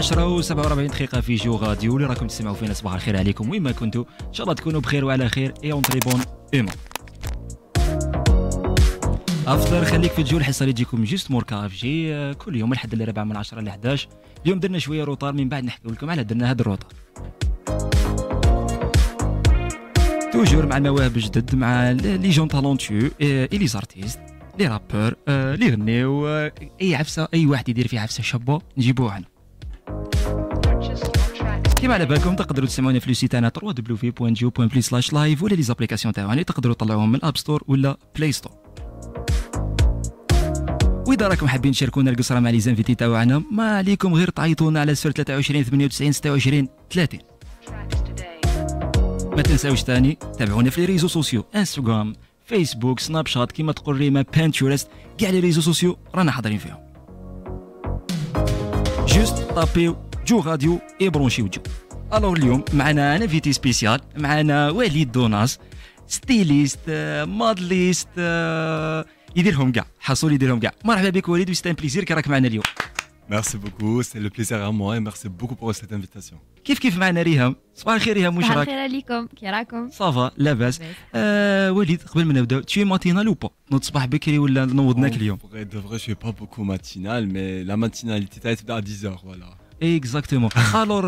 10 و47 دقيقه في جو غاديو اللي راكم تسمعوا فينا صباح الخير عليكم وين ما كنتوا ان شاء الله تكونوا بخير وعلى خير اي اون تري بون هيومور افضل خليك في الجو الحصه اللي تجيكم جوست مور كاف جي كل يوم الحد اللي ربع من 10 ل 11 اليوم درنا شويه روطار من بعد نحكي لكم على درنا هذا الروطار توجور مع المواهب الجدد مع لي جون تالونتيو اي لي زارتيست لي رابور لي غنيو آه، اي عفسه اي واحد يدير فيه عفسه شابه نجيبوه عنا كيما على بالكم تقدروا تسمعونا في لوسيت تاعنا slash live ولا لي زابليكاسيون تاعنا تقدروا تطلعوهم من الاب ستور ولا بلاي ستور واذا راكم حابين تشاركونا القصره مع لي زانفيتي تاعنا ما عليكم غير تعيطونا على 23 98 26 30 ما تنساوش تاني تابعونا في لي ريزو سوسيو انستغرام فيسبوك سناب شات كيما تقول ريما بانتشورست كاع لي ريزو سوسيو رانا حاضرين فيهم جوست تابيو جو راديو اي برونشي جو الوغ اليوم معنا انفيتي سبيسيال معنا وليد دوناس ستيليست آه، مودليست آه، يديرهم كاع حصول يديرهم كاع مرحبا بك وليد وستان بليزير كي راك معنا اليوم ميرسي بوكو سي لو بليزير ا موي ميرسي بوكو بور سيت انفيتاسيون كيف كيف معنا ريهام صباح الخير ريهام واش راك صباح الخير عليكم كي راكم صافا لاباس آه وليد قبل ما نبداو تشي ماتينال او با نوض صباح بكري ولا نوضناك اليوم فري دو فري شي با بوكو ماتينال مي لا ماتينال تي تبدا 10 فوالا اكزاكتومون الور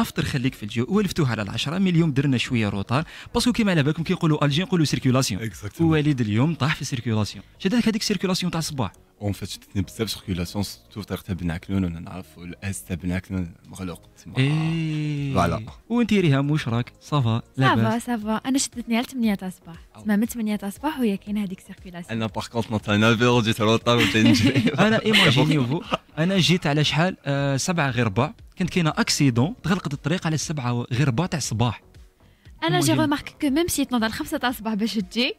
افتر خليك في الجو ولفتوها على 10 مي اليوم درنا شويه روطار باسكو كيما على بالكم كيقولوا الجي نقولوا سيركيولاسيون وليد اليوم طاح في سيركيولاسيون شدك هذيك سيركيولاسيون تاع الصباح اون فيت شدتني بزاف سيركيولاسيون سو طريقه بن عكنون انا نعرف الاس تاع بن عكنون مغلوق إيه. فوالا وانت ريهام واش راك صافا صافا صافا انا شدتني على 8 تاع الصباح تسمى من 8 تاع الصباح وهي كاينه هذيك سيركيولاسيون انا باغ كونت نطلع 9 جيت روطار وجيت نجري انا ايماجيني انا جيت على شحال آه سبعة غير ربع كانت كاينه اكسيدون تغلقت الطريق على السبعة غير ربع تاع الصباح انا جي رومارك كو ميم سي تنوض على الخمسة تاع الصباح باش تجي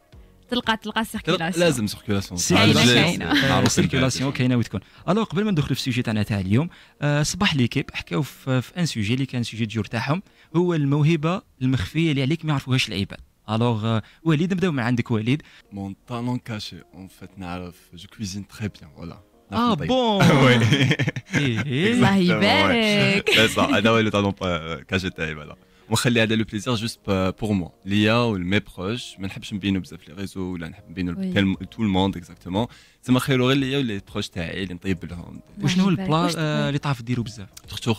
تلقى تلقى سيركيلاسيون لازم سيركيلاسيون كاينه سيركيلاسيون كاينه آه، وتكون الو قبل ما ندخلوا في السوجي تاعنا تاع اليوم آه، صباح ليكيب حكاو في, ان سوجي اللي كان سوجي ديور تاعهم هو الموهبه المخفيه اللي عليك ما يعرفوهاش العباد الوغ آه، وليد نبداو من عندك وليد مون طالون كاشي اون فيت نعرف جو كويزين تري بيان فوالا Ah bon Oui. Eh, eh. C'est ça. Ah ne le pas euh, quand voilà. Moi, je vais le plaisir juste euh, pour moi. Lia ou mes proches, je n'aime pas bien les réseaux, tout le monde exactement. C'est les proches, le euh, tu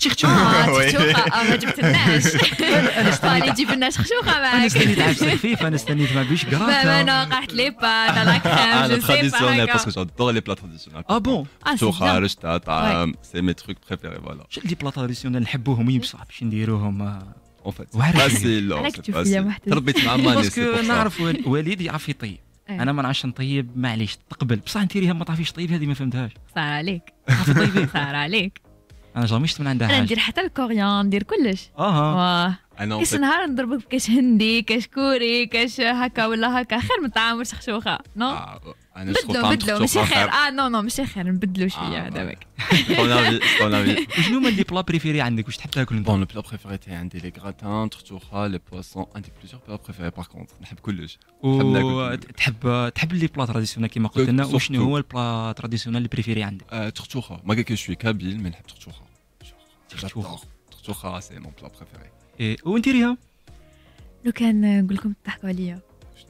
تشخشوخه اه تشخشوخه ما جبتلناش انا استنيت يجيب لنا شخشوخه معاك انا استنيت عفسه خفيف انا استنيت ما بيش كراف انا وقعت لي بات لا كريم جو سي تراديسيونيل باسكو جادور لي بلا تراديسيونيل اه بون شوخه رشته طعام سي مي تروك بريفيري فوالا شو لي بلا تراديسيونيل نحبوهم يبصح باش نديروهم اون فيت فاسيل تربيت مع ماني باسكو نعرف وليد يعرف يطيب انا ما نعرفش نطيب معليش تقبل بصح انت ريها ما تعرفيش طيب هذه ما فهمتهاش صار عليك صار عليك انا جامي شفت من عندها حاجه انا ندير حتى الكوريان ندير كلش اها كاش نهار نضربك كاش هندي كاش كوري كاش هكا ولا هكا خير من الطعام والشخشوخه نو آه، انا بدلو ماشي خير اه نو نو ماشي خير نبدلو شويه آه، هذاك آه. شنو هما لي بلا بريفيري عندك واش تحب تاكل انت؟ بون لو بلا بريفيري تاعي عندي لي غراتان تختوخه لي بواسون عندي بليزيور بلا بريفيري باغ كونتر نحب كلش تحب تحب لي بلا تراديسيونال كيما قلت لنا وشنو هو البلا تراديسيونال بريفيري عندك؟ تختوخه ما قالك شوي كابيل مي نحب تختوخه تختوخه تختوخه سي مون بلا بريفيري وانت ريهام؟ لو كان نقول لكم تضحكوا عليا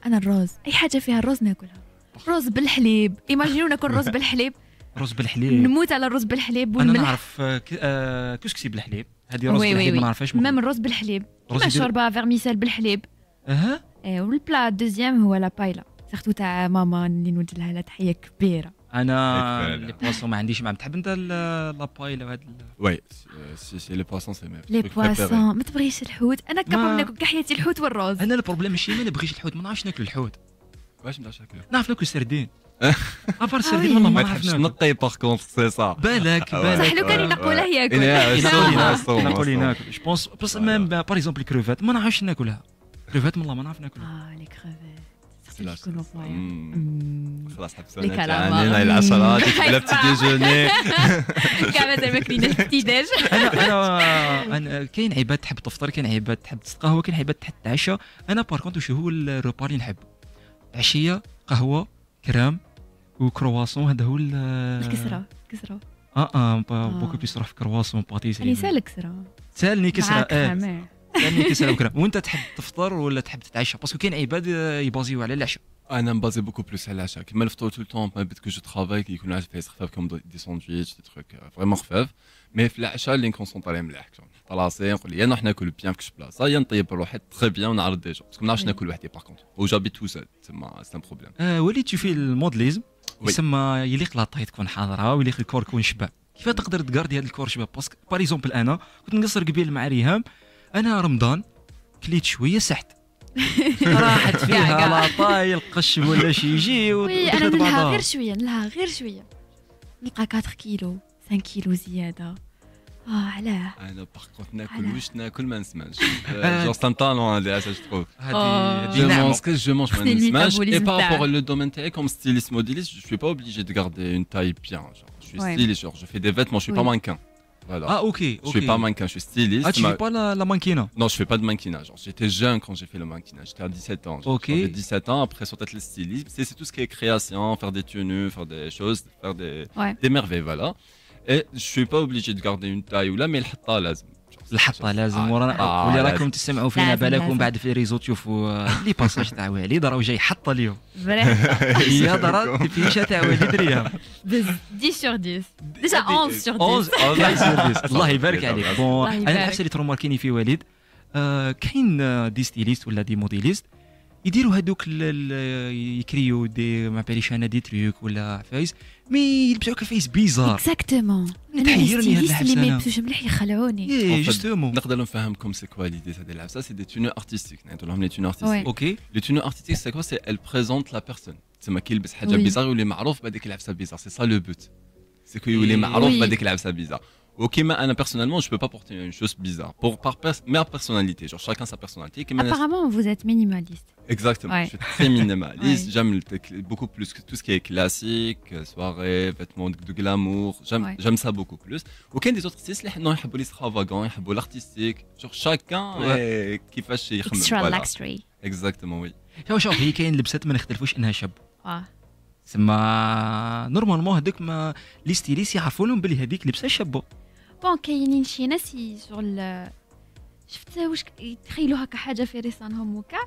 انا الروز اي حاجه فيها الروز ناكلها رز بالحليب ايماجينو ناكل رز بالحليب رز بالحليب نموت على الرز بالحليب والملح انا نعرف آه، آه، كسكسي بالحليب هذه رز بالحليب ما نعرفهاش ميم الرز بالحليب كيما شوربه فيرميسيل بالحليب اها إيه، والبلا دوزيام هو لا بايلا سيرتو تاع ماما اللي نوجد لها تحيه كبيره انا لي بواسون ما عنديش معهم تحب انت لا بايلا وهاد وي سي سي لي بواسون سي ميم لي بواسون ما تبغيش الحوت انا كابابل ناكل كحياتي الحوت والرز انا البروبليم ماشي ما نبغيش الحوت ما نعرفش ناكل الحوت واش ما تعرفش نعرف لوكو السردين ابار السردين والله ما تعرفش نقي باغ كونتر سي سا بالك بالك صح لو كان ينقولها ياكل ناكل ناكل جو بونس بس ميم باغ اكزومبل الكروفات ما نعرفش ناكلها الكروفات والله ما نعرف ناكلها اه لي كروفات خلاص حبسونا علينا العشرة لا بتي ديجوني كاع مازال ما بتي داج انا انا كاين عباد تحب تفطر كاين عباد تحب تتقهوى كاين عباد تحب تتعشى انا باركونت وش هو الروبار اللي نحبه عشيه قهوه كرام وكرواسون هذا هو الكسره كسره اه اه, آه. بوكو بيس روح في كرواسون باتيسري يعني, يعني. سال كسره سالني كسره اه سالني كسره وكرام وانت تحب تفطر ولا تحب تتعشى باسكو كاين عباد يبازيو على العشاء انا مبازي بوكو بلوس على العشاء كيما الفطور تو طون بيت كو جو ترافاي كيكون العشاء فيه خفاف كوم دي ساندويتش دي تروك آه، فريمون خفاف مي في العشاء اللي نكونسونطري مليح بلاصي يعني نقول يا ناكل بيان في بلاصه يا نطيب روحي تخي بيان ونعرض دي جو باسكو ما نعرفش ناكل وحدي باغ كونتر و جابي تو سيل تما سي ان بروبليم وليت في الموديليزم يسمى يليق لاطاي تكون حاضره ويليق الكور يكون شبع كيف تقدر تقاردي هذا الكور شباب باسكو باريزومبل اكزومبل انا كنت نقصر قبيل مع ريهام انا رمضان كليت شويه سحت Elle va pas aller après chez moi, je suis hygiéne. Elle va aller rejuyer. Elle va 4 kg. 5 kg y est dedans. Ah là. Par contre, je ne mange pas de smash. Genre, tantal, non, les axes, je trouve. Je mange de smash. Et par rapport au domaine comme styliste modéliste, je ne suis pas obligé de garder une taille bien. Je suis styliste, je fais des vêtements, je ne suis pas moins ah, ok. Je ne suis pas mannequin, je suis styliste. Ah, tu fais pas la, la mannequinage Non, je fais pas de mannequinage. J'étais jeune quand j'ai fait le mannequinage. J'étais à 17 ans. Ok. J'avais 17 ans, après, sur tête le stylisme. C'est tout ce qui est création, faire des tenues, faire des choses, faire des, merveilles, voilà. Et je suis pas obligé de garder une taille ou là, mais le là, الحطه لازم آه، ورانا آه، واللي راكم تسمعوا فينا بالكم بعد في ريزو تشوفوا آه، لي باساج تاع وليد راه جاي حطه اليوم هي ضرب فيشه تاع وليد ريهم 10 sur 10 ديجا 11 sur 10 الله يبارك عليك بون انا الحاجه اللي تروماركيني في وليد كاين دي ستيليست ولا دي موديليست يديروا هذوك يكريو دي ما باليش انا دي تريوك ولا عفايس مي يلبسوا عفايس بيزار اكزاكتومون تحيرني هاد العفسه اللي ما يلبسوش مليح يخلعوني جوستومون إيه، نقدر نفهمكم سي كوا ليدي تاع العفسه سي دي تونو ارتستيك نعيطوا لهم لي تونو ارتستيك اوكي لي تونو ارتستيك سي كوا سي ال بريزونت لا بيرسون تسمى كيلبس حاجه بيزار يولي معروف بهذيك العفسه بيزار سي سا لو بوت سي كو يولي معروف بهذيك العفسه بيزار Ok, mais Anna, personnellement, je peux pas porter une chose bizarre. Pour par personnalité, genre chacun sa personnalité. Apparemment, vous êtes minimaliste. Exactement, je suis très minimaliste. J'aime beaucoup plus que tout ce qui est classique, euh, soirée, vêtements de glamour. J'aime ça beaucoup plus. Aucun des autres artistes, non, ils aiment l'extravagant, ils aiment l'artistique. Genre chacun qui fait chez Extra luxury. Exactement, oui. Je suis هي كاين لبسات ما نختلفوش انها شاب اه تسمى نورمالمون هذوك ما لي ستيليس يعرفوا لهم بلي هذيك لبسه شابه بون كاينين شي ناس شغل شفت واش يتخيلوا هكا حاجه في ريسانهم وكا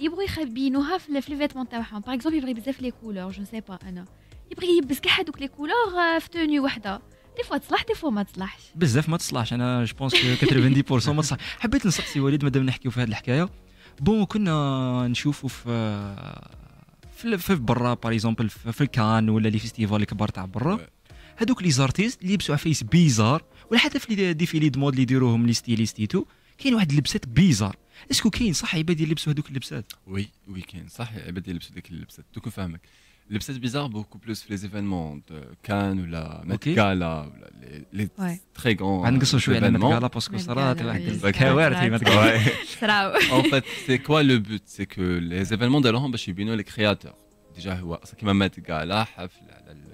يبغوا يخبينوها في الفيتمون تاعهم باغ اكزومبل يبغي بزاف لي كولور جو سي با انا يبغي يلبس كاع هذوك لي كولور آه، في توني وحده دي فوا تصلح دي فوا ما تصلحش بزاف ما تصلحش انا جو بونس 90% ما تصلح حبيت نسقسي وليد مادام نحكيو في هذه الحكايه بون كنا نشوفوا آه، في في, في برا باغ اكزومبل في الكان ولا لي فيستيفال الكبار تاع برا هذوك لي زارتيست اللي يلبسوا عفايس بيزار ولا حتى في ديفيلي دو مود اللي يديروهم لي ستيليستيتو كاين واحد اللبسات بيزار اسكو كاين صح عباد يلبسوا هذوك اللبسات وي وي كاين صح عباد يلبسوا ديك اللبسات دوك فاهمك لبسات بيزار بوكو بلوس في لي زيفينمون كان ولا مات كالا ولا لي تري غون غنقصوا شويه على مات كالا باسكو صرات واحد الكوارث في مات كالا صراو اون فات سي كوا لو بوت سي كو لي زيفينمون باش يبينوا لي كرياتور ديجا هو كيما مات كالا حفل على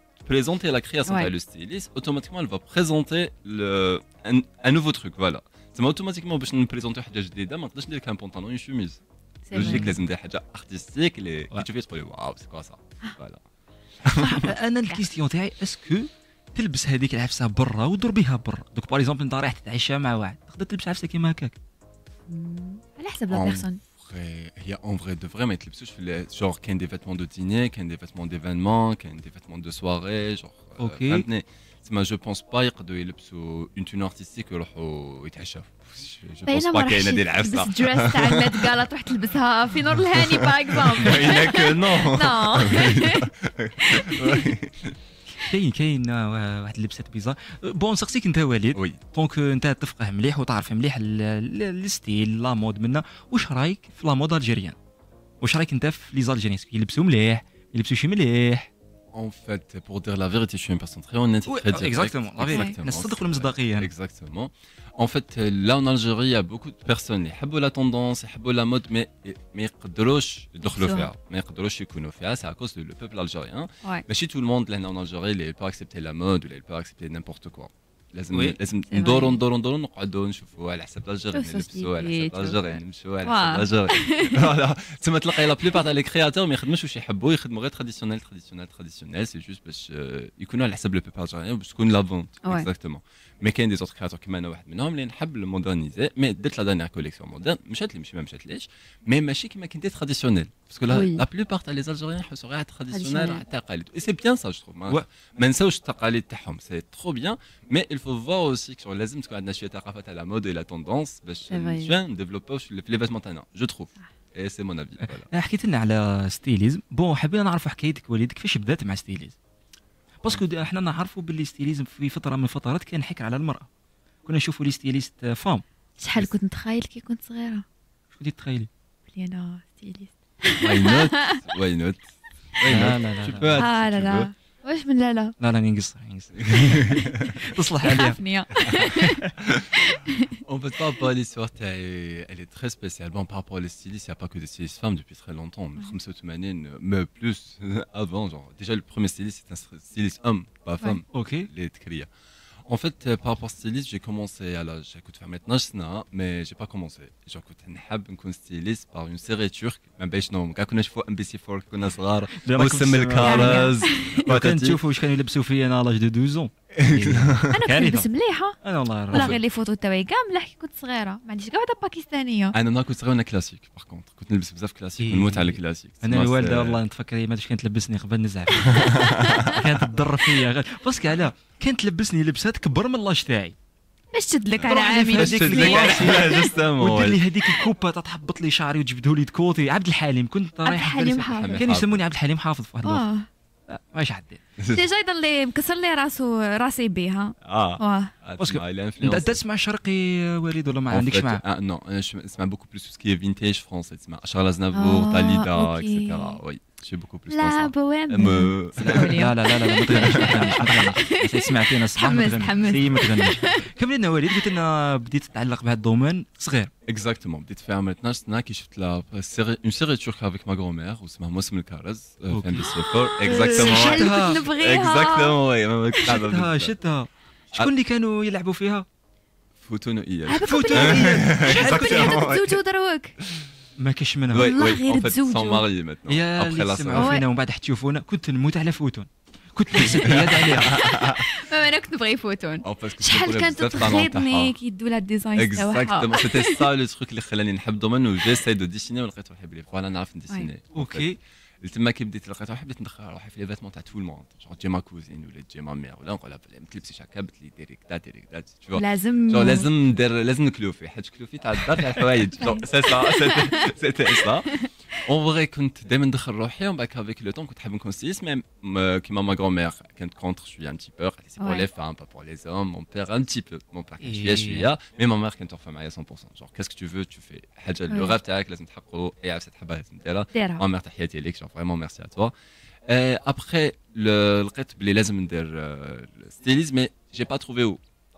présenter la création de le styliste automatiquement elle va présenter le un nouveau truc voilà c'est automatiquement besoin de présentateur de dames en plus je dis qu'un pantalon une chemise je dis que les indépendants artistiques les cheveux ils font les wow c'est quoi ça ah. voilà alors ah, euh, autre question est-ce que t'es le plus à dire sa bras ou d'urbie à brûle donc par exemple on est arrivé à t'as gisé à ma gueule t'as dit le plus à dire que c'est pas ça à l'aise personne il y a en vrai de vrai, mais les je fais genre qu'il des vêtements de dîner, qu'il des vêtements d'événement, qu'il des vêtements de soirée, genre. Euh, ok. c'est moi je pense pas qu'il y ait le les une tenue artistique ou il y a je pense pas qu'il y ait des lives mais Tu dresses ta Met Gala, tu te lèves ça, Finor Lhani par exemple. Il n'y que non. Non. كاين كاين آه، واحد اللبسات بيزار أه، بون سقسيك انت وليد وي دونك آه، انت تفقه مليح وتعرف مليح الستيل لا مود منا واش رايك في لا مود الجيريان واش رايك انت في لي زالجيريان يلبسوا مليح شي مليح En fait, pour dire la vérité, je suis une personne très honnête, oui, très ah, directe. Exactement, la Exactement. Hein. exactement. En fait, là en Algérie, il y a beaucoup de personnes qui aiment la tendance, qui aiment la mode, mais mais ils C'est à cause du peuple algérien. Mais si tout le monde là en Algérie, il pas accepter la mode, il pas accepter n'importe quoi. لازم وي. لازم إيه. ندورو ندورو ندورو نقعدوا نشوفوا على حسب لاجور نلبسوا على حسب لاجور يعني نمشوا على حسب لاجور فوالا تما تلقاي لا بليبار تاع لي كرياتور ما يخدموش واش يحبوا يخدموا غير تراديسيونيل تراديسيونيل تراديسيونيل سي جوست باش euh، يكونوا على حسب لو بيبار باش تكون لا فونت اكزاكتومون Mais il y a des autres créateurs qui m'ont dit que nous avons modernisé. Mais dès la dernière collection moderne, je suis même en mais de me faire. Mais je suis très traditionnel. Parce que la plupart des Algériens sont traditionnels. Et c'est bien ça, je trouve. Hein. C'est trop bien. Mais il faut voir aussi que sur les zims, ce qui est un la mode et la tendance, bah, je suis un développement sur les je trouve. Ah. Et c'est mon avis. stylisme. Bon, le stylisme. باسكو احنا نعرفوا باللي ستيليزم في فتره من الفترات كان حكر على المراه كنا نشوفوا لي ستيليست فام شحال كنت نتخيل كي كنت صغيره شو كنت تتخيلي بلي انا ستيليست واي نوت واي نوت لا لا لا واش من لا لا لا l'histoire, elle est très spéciale. par rapport aux stylistes, il a pas que des stylistes femmes depuis très longtemps. Mais ne me plus avant, genre, déjà le premier styliste, c'est un styliste homme, pas femme. Ok. Les en fait, euh, par rapport au styliste, j'ai commencé à l'âge. J'écoute faire maintenant, hein, mais j'ai pas commencé. J'écoute un hab, un styliste par une série turque. Mais ben, je n'ai pas connu le MBC Folk, le Nasrar, le Semel Karaz. Tu as vu que je suis allé à l'âge de 12 ans. إيه. انا كنت مليحه انا والله والله غير لي فوتو تاعي كامله كي كنت صغيره ما عنديش كاع وحده باكستانيه انا كنت صغيره انا كلاسيك باغ كونت كنت نلبس بزاف كلاسيك ونموت إيه. على الكلاسيك انا الوالده والله نتفكر هي ما كانت تلبسني قبل نزعف كانت تضر فيا باسكو على كانت تلبسني لبسات كبر من لاش تاعي باش لك على عامي ودير لي هذيك الكوبه تحبط لي شعري وتجبده لي تكوتي عبد الحليم كنت رايح عبد الحليم حافظ كانوا يسموني عبد الحليم حافظ في واحد الوقت آه. آه، ماشي عديت ديجا جايده لي مكسر لي راسو راسي بيها اه انت تسمع شرقي وليد ولا ما عندكش مع نو انا نسمع بوكو بلوس سكي فينتيج فرونسي تسمع شارل ازنافور طاليدا اكسيتيرا وي شي بوكو بلوس لا بوام لا لا لا لا ما تغنيش ما تغنيش ما تغنيش ما تغنيش كمل لنا وليد قلت لنا بديت تتعلق بهذا الدومين صغير اكزاكتومون بديت فيها من 12 سنه كي شفت لا اون سيري تشوك افيك ما غرو واسمها موسم الكارز في ام بي سي 4 اكزاكتومون اكزاكتومون شفتها شفتها شكون اللي كانوا يلعبوا فيها؟ فوتونو اياك فوتونو اياك شحال كنت تزوجوا دروك ما كاينش منها والله غير تزوجوا ماري يا اللي سمعوا فينا ومن بعد حتشوفونا كنت نموت على فوتون كنت نحسب يد عليها انا كنت نبغي فوتون شحال كانت تخيطني كي يدوا لها الديزاين تاعها اكزاكتومون سيتي سا لو تخوك اللي خلاني نحب دومين و جيساي دو ديسيني ولقيت روحي بلي فوالا نعرف نديسيني اوكي تما كي بديت لقيت روحي بديت ندخل روحي في فيتمون تاع تو الموند جونغ تجي ما كوزين ولا تجي ما مير ولا لها ما تلبسيش هكا بتلي ديري كدا لازم جونغ لازم ندير لازم نكلوفي حيت كلوفي تاع الدار تاع الحوايج جونغ سي سا سيتي سا On voit avec le temps, tu a un style, même qui m'a ma grand-mère, est contre, je suis un petit peu, c'est pour les femmes, pas pour les hommes, mon père, un petit peu, mon père qui est, je suis là, mais ma mère qui est en femme, est à 100%. Qu'est-ce que tu veux Tu fais le rap, tu es avec les m'tapro et avec les et avec les m'a dit, tu es là. m'a dit, tu vraiment merci à toi. Euh, après, le rap, les m'tapro, euh, le style, mais je n'ai pas trouvé où.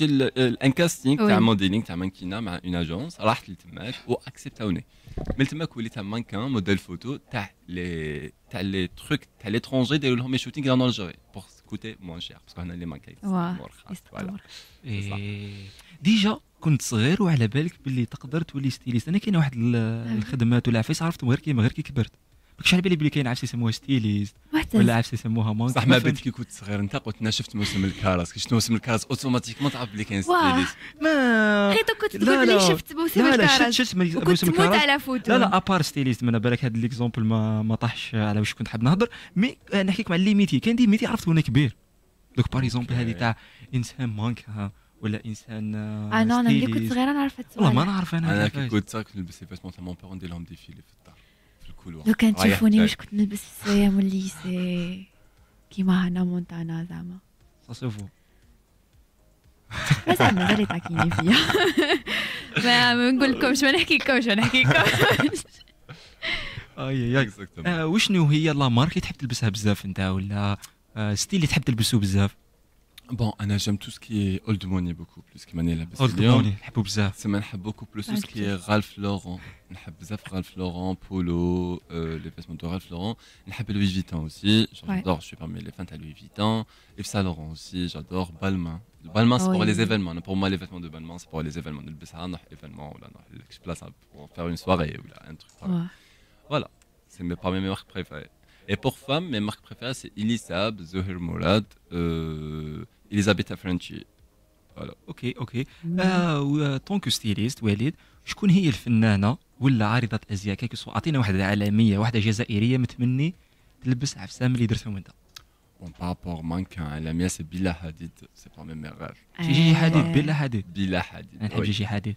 نمشي الان كاستينغ تاع موديلينغ تاع مانكينا مع اون اجونس رحت لتماك واكسبتوني من تماك وليت مانكان موديل فوتو تاع لي تاع لي تروك تاع ليترونجي يديروا لهم شوتينغ ان الجيري بور كوتي موان شير باسكو هنا لي فوالا إيه. ديجا كنت صغير وعلى بالك باللي تقدر تولي ستيليست انا كاين واحد الخدمات ولا عفايس عرفتهم غير كيما غير كي كبرت كش على بالي بلي كاين عرفتي يسموها ستيليست ولا عرفتي يسموها مونك صح ما بنت كي كنت صغير انت قلت لنا شفت موسم الكارس كي شفت موسم اوتوماتيك ما تعرف بلي كاين ستيليست ما غير إيه، كنت تقول بلي شفت موسم الكارس لا لا شفت موسم كنت على فوتو لا لا ابار ستيليست من بالك هذا ليكزومبل ما, ما طاحش على واش كنت حاب نهضر مي آه، نحكي لكم على لي ميتي كاين دي ميتي عرفت وانا كبير دوك باغ اكزومبل هذه تاع انسان مانك ولا انسان انا آه، آه، نعم، انا ملي كنت صغيره انا عرفت والله ما نعرف انا انا كي كنت نلبس لي فيسمون تاع مون بارون ندير لهم ديفيلي في الدار في الكولوار لو كان تشوفوني واش كنت نلبس في السيام الليسي كيما هانا مونتانا زعما سافو بس انا مازال يتعكيني فيا ما نقول لكمش ما نحكي لكمش ما نحكي لكمش اي اكزاكتومون وشنو هي لا مارك اللي تحب تلبسها بزاف انت ولا آه، ستيل اللي تحب تلبسه بزاف Bon, j'aime tout ce qui est old money beaucoup plus que انا la old money موني نحبو beaucoup plus tout ce qui est Ralph Lauren. J'aime beaucoup Ralph Lauren, Polo, euh, les vêtements de Ralph Lauren. J'aime Louis Vuitton aussi. J'adore, je suis parmi les fans de Louis Vuitton. Yves Saint Laurent aussi, j'adore. Balmain. Balmain, c'est ah pour les événements. Pour moi, les vêtements de Balmain, c'est pour les événements. Le نروح événement ou oh là, place pour faire une soirée ou un truc. voilà. C'est mes- parmi mes marques préférées. Et pour femmes, mes marques préférées, c'est Elisab, Zohir Mourad, euh, Elisabetta Frenchy. Voilà. اوكي اوكي آه طونك ستيليست وليد شكون هي الفنانه ولا عارضه ازياء كيكسو اعطينا واحده عالميه واحده جزائريه متمني تلبس عفسام اللي درتهم انت بون بارابور مانكان عالميه سي بلا حديد سي با ميم ايرور جيجي حديد بلا حديد بلا حديد انا نحب جيجي حديد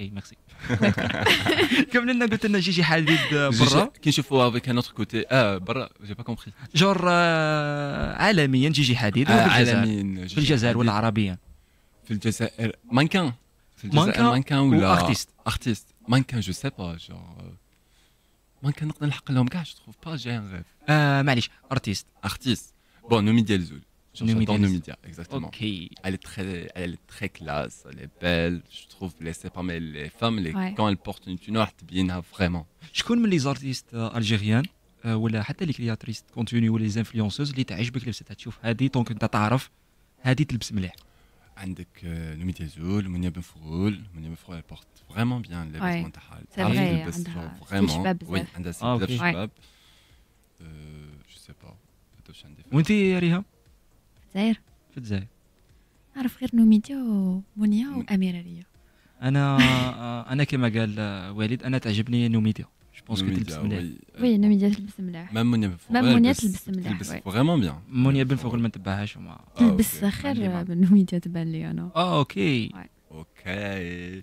اوكي ميرسي كملنا قلت لنا جيجي حديد برا كي نشوفوا افيك ان اوتر كوتي اه برا جي با كومبري جور عالميا جيجي حديد عالميا في الجزائر ولا عربيا في الجزائر مانكان في الجزائر مانكان ولا ارتيست ارتيست مانكان جو سي با جور مانكان نقدر نلحق لهم كاع جو تخوف با جي ان غيف معليش ارتيست ارتيست بون نومي ديال زول Sur Numidia. exactement. Elle, est très, elle très classe, elle est belle. Je trouve que les femmes, les, quand elles portent une tunique, bien ah, vraiment. Je connais les artistes algériens ولا حتى لي كرياتريست كونتوني لي اللي تعجبك لبستها تشوف هذه دونك انت تعرف هذه تلبس مليح عندك منيا منيا تاعها الجزائر في الجزائر نعرف غير نوميديا ومنيا واميره ريا انا آه، انا كما قال والد انا تعجبني نوميديا جو بونس كو تلبس مليح وي نوميديا تلبس مليح مام منيا بن فوغل مام منيا تلبس مليح فريمون بيان منيا بن فوغل ما نتبعهاش تلبس خير من نوميديا تبان لي انا اه اوكي اوكي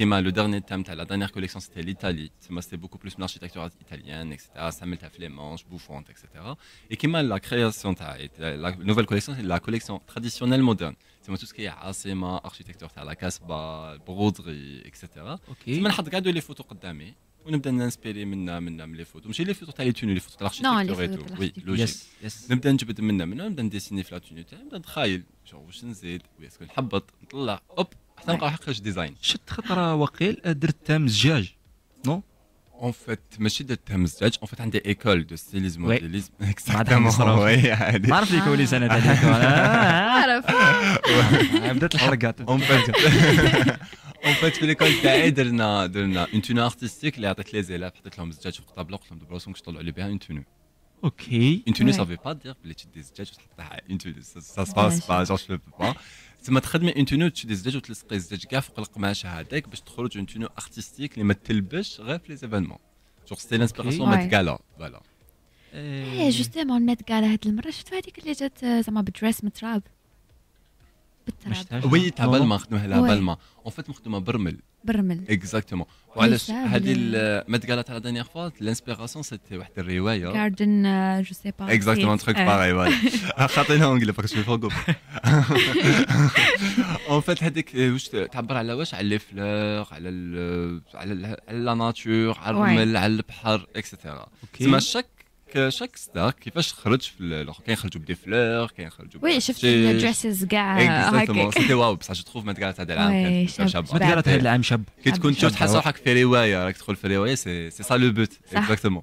mal le dernier thème, de la dernière collection, c'était l'Italie. Moi, c'était beaucoup plus l'architecture italienne, etc. Samuel t'a fait les manches bouffantes, etc. Et mal la création, la, la nouvelle collection, c'est la collection traditionnelle moderne. C'est moi tout ce qui est Asema, architecture, de la casbah, broderie, etc. Okay. C'est moi, regarde les photos et on a inspiré les photos. J'ai les photos de la les photos de l'architecture et tout. Oui, logique. Yes, yes. On a dessiné la tunnel, on a dessiné la tunnel, on a dessiné on a dessiné la dessiné la tunnel, on a dessiné la on a dessiné on a on حتى نلقى حقاش ديزاين شت خطره وقيل آه، درتها مزجاج نو اون فيت ماشي درتها مزجاج اون فيت عندي ايكول دو ستيليزم وديليزم اكزاكتومون ما عرفت الكواليس انا تاع عارف بدات الحركه اون فيت اون فيت في ليكول تاعي درنا درنا اون تونو ارتستيك اللي عطيت لي زيلاف حطيت لهم زجاج في الطابله قلت لهم دبروسهم باش طلعوا لي بها اون تونو اوكي اون تونو سافي با دير بلي تشدي زجاج وتحطها اون تونو سا سباس با جونج لو با تما تخدمي اون تونو تشدي الزجاج وتلصقي الزجاج كاع فوق القماشه هذاك باش تخرج اون تونو ارتستيك اللي ما تلبش غير في لي زيفينمون جوغ سي لانسبيراسيون مات كالا فوالا ايه جوستومون مات كالا هاد المره شفتوا هذيك اللي جات زعما بدريس متراب بالتراب وي تاع بالما خدموها لها بالما اون فيت مخدومه برمل بالرمل اكزاكتومون وعلاش هذه ما تقالت على دانيير فوا الانسبيراسيون سيتي واحد الروايه جاردن جو سي با اكزاكتومون تخيك باغي فوالا خاطينا اونجلي باغ جو فوق اون فات هذيك آه، واش تعبر على واش على لي فلور على على لا ناتور على الرمل على البحر اكسيتيرا تسمى الشك شاك ستار كيفاش خرج في كيخرجوا بدي فلور كيخرجوا وي شفت دريسز كاع اكزاكتومون سيتي واو بصح جو تخوف ما تقالت هذا العام شاب ما تقالت هذا العام شاب كي تكون تشوف تحس روحك في روايه راك تدخل في روايه سي سا لو بوت اكزاكتومون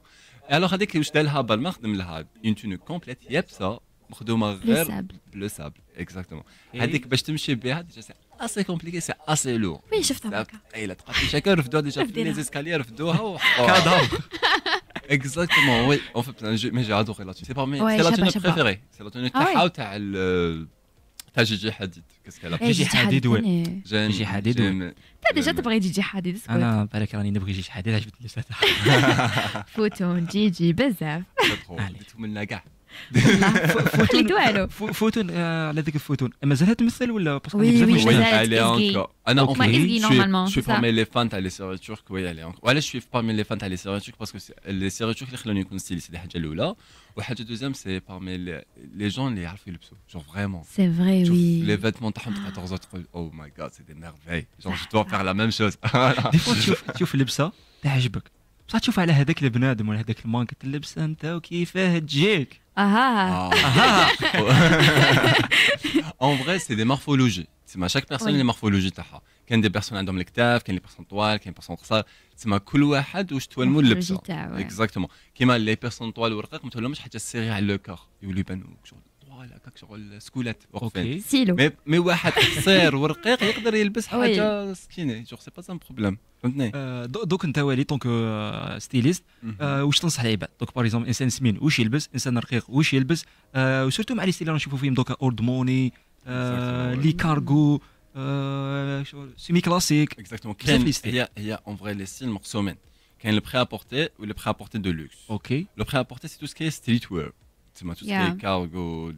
الوغ هذيك واش دار لها بالما خدم لها اون تونو كومبليت يابسه مخدومه غير بلو سابل اكزاكتومون هذيك باش تمشي بها اسي كومبليكي سي اسي لو وي شفتها هكا قيله تقاتل شكل رفدوها ديجا في لي رفدوها وحطوها اكزاكتومون وي اون فيت انا جي ادوري لا تونيك سي parmi سي لا تونيك بريفيري سي لا تونيك تاعها وتاع تاع جي حديد كاسك على جيجي حديد وي جيجي حديد انت ديجا تبغي جي حديد اسكت انا بالك راني نبغي جي حديد عجبتني اللبسه تاعها فوتون جيجي بزاف عليك منا كاع خليتو نعم، فوتون على ذيك فوتون مازالها آه، تمثل ولا باسكو وي وي مازالها انا اون فيت شوي لي فان تاع لي سيري تورك وي الي اونكو علاش شوي بارمي لي فان تاع لي سيري تورك باسكو لي سيري تورك اللي خلوني نكون ستيليست هذه الحاجه الاولى والحاجه دوزيام سي بارمي لي جون اللي يعرفوا يلبسوا جون فريمون سي فري وي لي فيتمون تاعهم 14 تغزر تقول او ماي جاد سي دي ميرفي جون جو دوا فيغ لا ميم شوز دي فوا تشوف تشوف لبسه تعجبك بصح تشوف على هذاك البنادم ولا هذاك المانك تلبسه انت وكيفاه تجيك Ah ah, ah. En vrai, c'est des morphologies. C'est ma chaque personne a des morphologies. Il y a des personnes dans l'ectave, il y a des personnes toiles, il y a des personnes comme ça. C'est ma couloir où je tourne le monde. Exactement. Exactement. Il y a des personnes toiles ou le corps, mais tu as le corps. Il y a le corps. بحال هكاك شغل سكولات واقفين يعني سيلو مي, مي واحد قصير ورقيق يقدر يلبس حاجه سكيني جو سي با سان بروبليم فهمتني آه، دوك انت والي دونك آه، ستيليست آه، واش تنصح العباد دوك باغ اكزومبل انسان سمين واش يلبس انسان رقيق واش يلبس وسيرتو مع لي ستيل نشوفوا فيهم دوكا موني لي كارغو سيمي كلاسيك اكزاكتومون هي هي اون فغي لي ستيل مقسومين كاين البخي ابورتي والبخي ابورتي دو لوكس اوكي لو بري ابورتي سي تو سكي ستريت وير tout ce qui est cargo,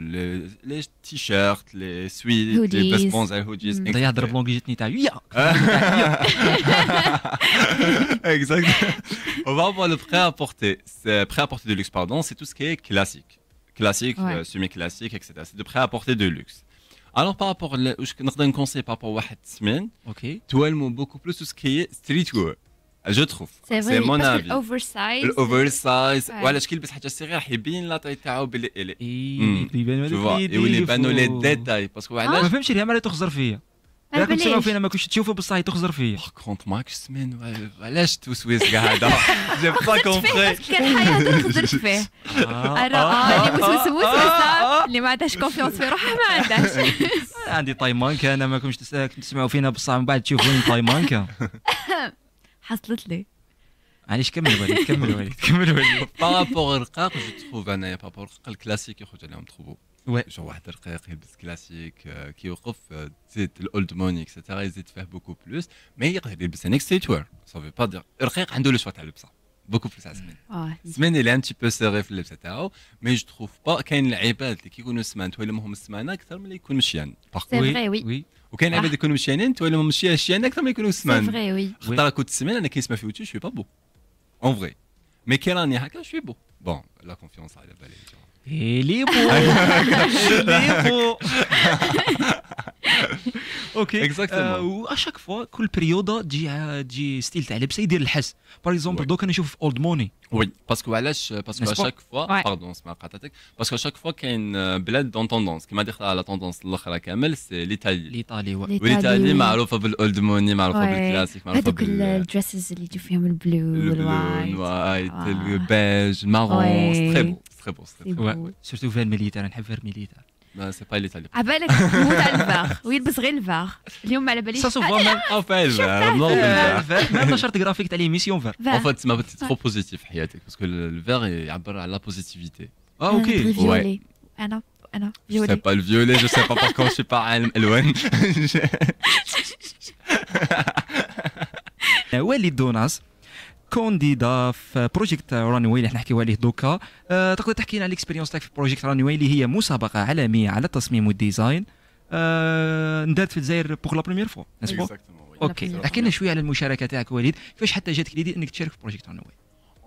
les, t-shirts, les suites, les vêtements, les hoodies. Mm. D'ailleurs, dans le blog, j'ai exactement. Exact. On va avoir le prêt-à-porter. prêt à de luxe, pardon, c'est tout ce qui est classique. Classique, euh, semi-classique, etc. C'est de prêt-à-porter de luxe. Alors, par rapport à ce donner un conseil par rapport à une semaine, Toi, tu aimes beaucoup plus tout ce qui est streetwear. جو تخوف سي مون افي الاوفرسايز الاوفرسايز وعلاش كيلبس حاجه صغيره حيبين لاطاي تاعو باللي الي يبانو يولي يبانو لي ديتاي باسكو علاش ما فهمتش الهام علاش تخزر فيا انا كنت تسمعوا فينا ما كنتش تشوفوا بصح تخزر فيا كونت ماكش سمين علاش تو سويس كاع هذا جي با كومبري كان حياتي خزرت فيه اللي مسوسوس اللي ما عندهاش كونفيونس في روحه ما عندهاش عندي طايمانكا انا ما كنتش تسمعوا فينا بصح من بعد تشوفوني طايمانكا حصلت لي معليش كمل وليد كمل وليد كمل وليد بارابور رقاق جو تخوف انايا بارابور رقاق الكلاسيك يخرج عليهم تخوفو وي جو واحد رقيق يلبس كلاسيك كيوقف تزيد الاولد موني اكسترا يزيد فيه بوكو بلوس مي يقدر يلبس ان اكستيتوار صافي با دير رقيق عنده لو شوا تاع اللبسه بوكو بلوس على سمين سمين اللي ان تي بو سيغي في اللبسه تاعو مي جو تخوف با كاين العباد اللي كيكونوا سمان تولمهم السمانه اكثر من اللي يكون مشيان باغ وي وي وكان عباد يكونوا مشيانين تولي مشي هشيان اكثر ما يكونوا سمان فري وي خاطر كنت سمان انا كنسمع في يوتيوب شوي با بو اون فغي مي كي راني هكا شوي بو بون لا كونفيونس على بالي ليبو ليبو اوكي اكزاكتومون آه، واشاك فوا كل بريودا تجي تجي ستيل تاع لبسه يدير الحس باغ اكزومبل دوك انا نشوف اولد موني وي باسكو علاش باسكو اشاك فوا باردون سمع قاطعتك باسكو اشاك فوا كاين آه، بلاد دون توندونس كيما دخل على توندونس الاخرى كامل سي ليتالي ليتالي وليتالي معروفه بالاولد موني معروفه بالكلاسيك معروفه بال الدريسز اللي تجي فيهم البلو والوايت البيج المارون بو تري بو تري بو سورتو فيرميليتار نحب فيرميليتار Bah, c'est pas l'Italie. Ah ben, le vert. Oui, il le Ça se voit ah, même en fait. charte graphique, l'émission En fait, trop positif, Parce que le vert, il à la positivité. Ah, ah ok. Ah je sais pas le violet, je sais pas contre, je pas les كونديدا في بروجيكت واي اللي احنا نحكيو عليه دوكا أه تقدر تحكي لنا على الاكسبيريونس تاعك في بروجيكت واي اللي هي مسابقه عالميه على التصميم والديزاين أه ندات في الجزائر بوغ لا بروميير فوا اوكي احكي لنا شويه على المشاركه تاعك وليد كيفاش حتى جاتك ليدي انك تشارك في بروجيكت واي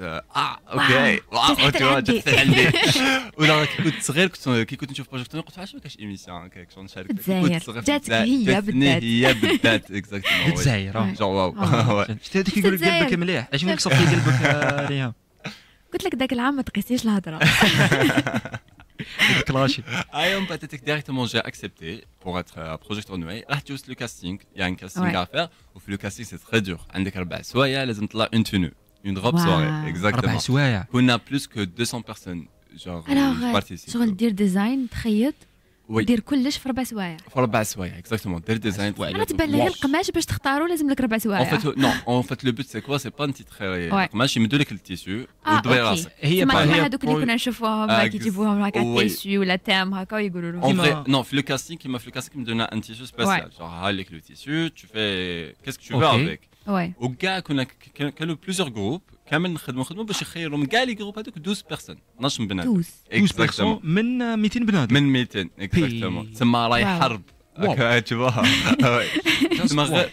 اه اوكي واو تو جات ولا كنت صغير كنت كي كنت نشوف بروجيكت علاش ما كاش ايميسيون كي كنت نشارك كنت جاتك هي بالذات هي بالذات اكزاكتومون الجزائر جون واو شتي هذيك يقول لك قلبك مليح علاش ما كسرتي قلبك ريهام قلت لك ذاك العام ما تقيسيش الهضره كلاشي ايوم باتيتك ديريكتومون جا اكسبتي بور اتر بروجيكتور نوعي راح تجوز لو كاستينغ يعني كاستينغ افير وفي لو كاستينغ سي تري دور عندك اربع سوايع لازم تطلع اون تونو Une robe soirée, exactement. On a plus que 200 personnes. Genre, Alors, sur le dire design, très وي دير كلش في ربع سوايع في ربع سوايع اكزاكتومون دير ديزاين انا tu لي القماش باش تختاروا لازم لك ربع سوايع اون فيت وكاع كنا كانوا بلوزيغ جروب كامل نخدموا نخدموا باش يخيروا من كاع لي جروب هذوك 12 بيرسون 12 بنادم 12 بيرسون من 200 بنادم من 200 اكزاكتومون تما راهي حرب تشوفوها تما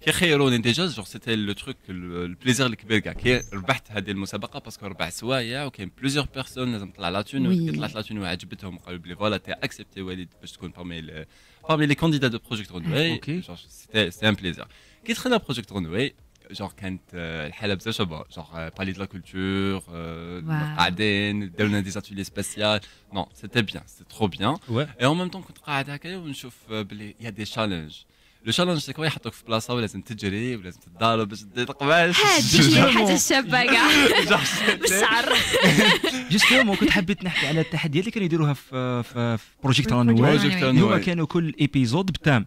كي خيروني ديجا جور سيتي لو تروك البليزير الكبير كاع كي ربحت هذه المسابقه باسكو ربع سوايع وكاين بليزيور بيرسون لازم تطلع لا تون وكي طلعت لا تون وعجبتهم قالوا بلي فوالا تي اكسبتي وليد باش تكون بارمي بارمي لي كانديدات دو بروجيكت اوكي سيتي سي ان بليزير كي دخلنا بروجيكت غنوي جونغ كانت آه، الحاله بزاف شابه جونغ بالي دو لا كولتور قاعدين داروا دي زاتولي سبيسيال نو سيتي بيان سيتي ترو بيان اي اون ميم طون كنت قاعد هكا ونشوف آه، بلي يا دي تشالنج لو شالنج سي كوا يحطوك في بلاصه ولازم تجري ولازم تضارب باش تقبل حاجه حاجه شابه كاع بالشعر جوستومون كنت حبيت نحكي على التحديات اللي كانوا يديروها في آه، في بروجيكت رانوي هما كانوا كل ايبيزود بتام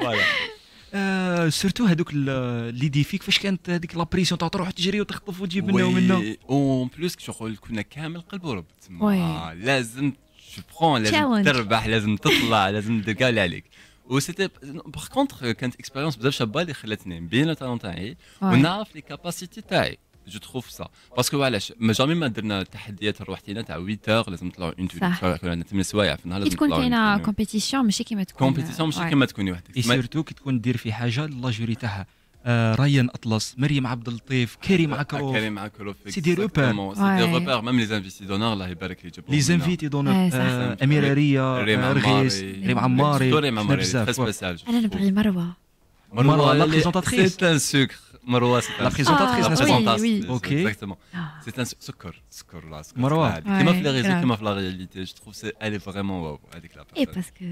فوالا سيرتو euh, هذوك لي ديفي كيفاش كانت هذيك لابريسيون تاع تروح تجري وتخطف وتجيب منه ومنه اون بلوس شغل كنا كامل قلب ورب تما لازم تبخون لازم تربح لازم تطلع لازم دير عليك و سيتي باغ كونتخ كانت اكسبيريونس بزاف شابه اللي خلاتني نبين التالون تاعي ونعرف لي كاباسيتي تاعي جو تخوف سا باسكو علاش ما جامي ما درنا تحديات روحتينا تاع 8 تاغ لازم نطلعوا اون تو كنا ثمان سوايع في النهار لازم تكون كاينه كومبيتيسيون ماشي كيما تكون كومبيتيسيون ماشي كيما تكوني وحدك سيرتو كي تكون دير في حاجه لا جوري تاعها رايان اطلس مريم عبد اللطيف كريم عكروف كريم عكروف سي دي روبير سي دي روبير ميم لي زانفيتي دونور الله يبارك لي جابوهم لي زانفيتي دونور اميره ريا رغيس ريم عماري ريم عماري انا نبغي مروه مروه لا بريزونتاتريس سي ان سكر مروه سي لا بريزونطاتريس présentatrice, n'est-ce Exactement. C'est un sucre. sucre là, Marwa. Qui m'a fait les réseaux, qui m'a fait la réalité. Je trouve qu'elle est vraiment واو هذيك لا personne. اي باسكو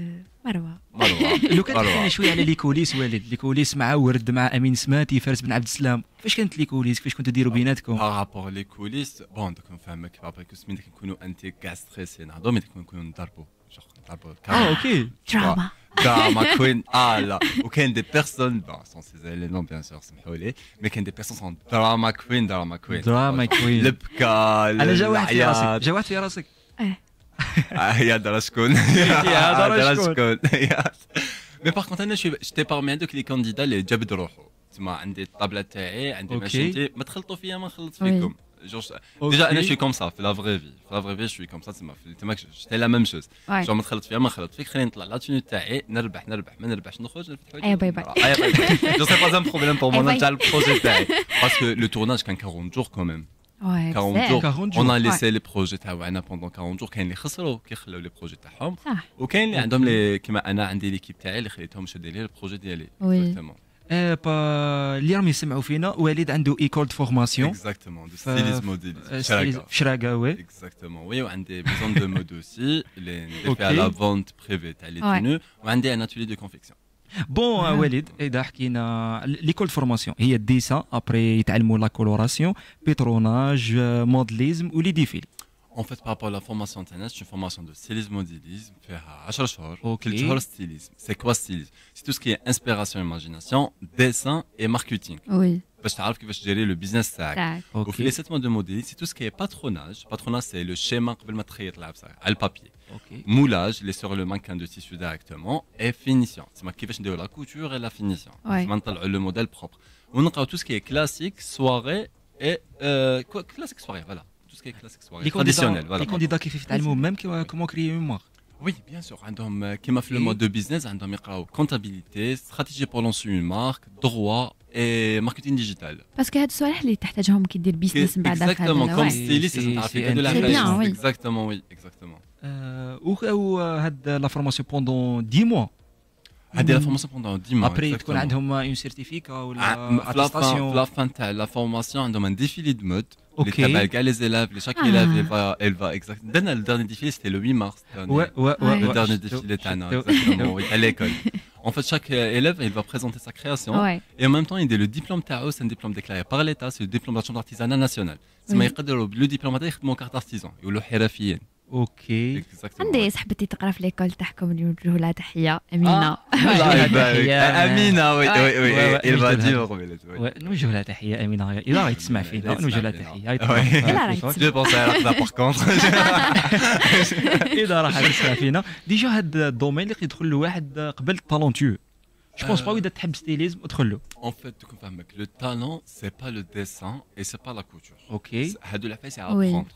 مروه مروه لو كان تحكي شويه على لي كوليس والد لي كوليس مع ورد مع امين سماتي فارس بن عبد السلام كيفاش كانت لي كوليس كيفاش كنتو ديروا بيناتكم بارابور لي كوليس بون دوك نفهمك بارابور كو سميتك انت كاع ستريسين هادو مي نكونوا نضربوا Ah, ok. Drama. Drama queen. Ah là. Ok, des personnes. Bon, sans ces éléments, non, bien sûr, c'est pas Mais qu'il des personnes sont drama queen, drama queen. Drama oh, queen. Le pka, le pka. J'ai vu, tu as vu. Il y a dans la seconde. Il y a dans la seconde. Mais par contre, je t'ai permis un de les candidats, les jobs de l'eau. Tu m'as un des tablettes, un des machines. Mais tu as le tofia, tu as Genre, okay. Déjà, je suis comme ça, la vraie vie. La vraie vie, je suis comme ça. C'est ma ma c'est la même chose. Ouais. Genre, ما دخلت فيها ما دخلت فيك خلينا نطلع لا توني تاعي نربح نربح ما نربحش je اي باي pas Je sais pas un problème pour moi, j'ai le projet تاعي. Parce que le tournage, كان 40 jours quand même. Ouais, 40 jours. 40 jours. On a laissé ouais. les projets تاعنا pendant 40 jours كاين اللي خسروا كي خلاو لي بروجي تاعهم وكاين اللي عندهم كيما انا عندي ليكيب تاعي اللي خليتهم شادين لي البروجي ديالي. Oui. Exactement. Eh au Finland, où est-ce y a une école de formation Exactement, de style euh, modélisme. Euh, Exactement, oui, il y a des ventes de mode aussi. Il y a la vente privée, il y a des nœuds. un atelier de confection. Bon, euh, ah. l'école de formation, il y a des 10 ans, après il y a la coloration, le petronage, le modélisme ou les défis. En fait, par rapport à la formation internet, c'est une formation de stylisme modélisme, culture, stylisme. C'est quoi stylisme C'est tout ce qui est inspiration, imagination, dessin et marketing. Oui. Parce que tu gérer le business tag. Okay. Au fil des 7 mois de modélisme, c'est tout ce qui est patronage. Patronage, c'est le schéma que le à le papier. Okay. Moulage, laisser le mannequin de tissu directement. Et finition. C'est ma qui de la couture et la finition. Ouais. le modèle propre. On a tout ce qui est classique, soirée et. Euh, classique, soirée, voilà tout ce qui est classique soirée. Les traditionnel, voilà. Les candidats qui font le même euh, comment créer une marque Oui, bien sûr. homme euh, qui m'a fait le mode de business, Andom comptabilité, stratégie pour lancer une marque, droit et marketing digital. Parce que هاد الصوالح اللي تحتاجهم كي دير business, من بعد Exactement, comme styliste, c'est de la fashion. Exactement, oui, exactement. Euh, ou هاد euh, la formation pendant 10 mois. Ah, mm-hmm. Après ils ont un certificat ou ah, la formation la la de un défilé de mode, les tableaux les élèves, chaque élève elle ah. va exactement, le dernier défilé c'était le 8 mars. le dernier défilé était à l'école. En fait chaque euh, élève, il va présenter sa création et en même temps il a le diplôme Tao, c'est un diplôme déclaré par l'état, c'est le diplôme d'artisanat national. C'est ma le diplôme c'est mon carte artisan, il le hrafien. اوكي عندي صاحبتي تقرا في ليكول تاعكم اللي نوجه لها تحيه امينه الله يبارك امينه وي وي وي الفاديو قبلت نوجه لها تحيه امينه الا راهي تسمع فينا نوجه لها تحيه الا راهي تسمع جو باغ كونتر اذا راح تسمع فينا ديجا هاد الدومين اللي يدخل له واحد قبل تالونتيو Je pense pas que tu aimes stylisme, En fait, tu comprends que le talent, c'est pas le dessin et c'est pas la couture. Ok. C'est de la fait, c'est apprendre.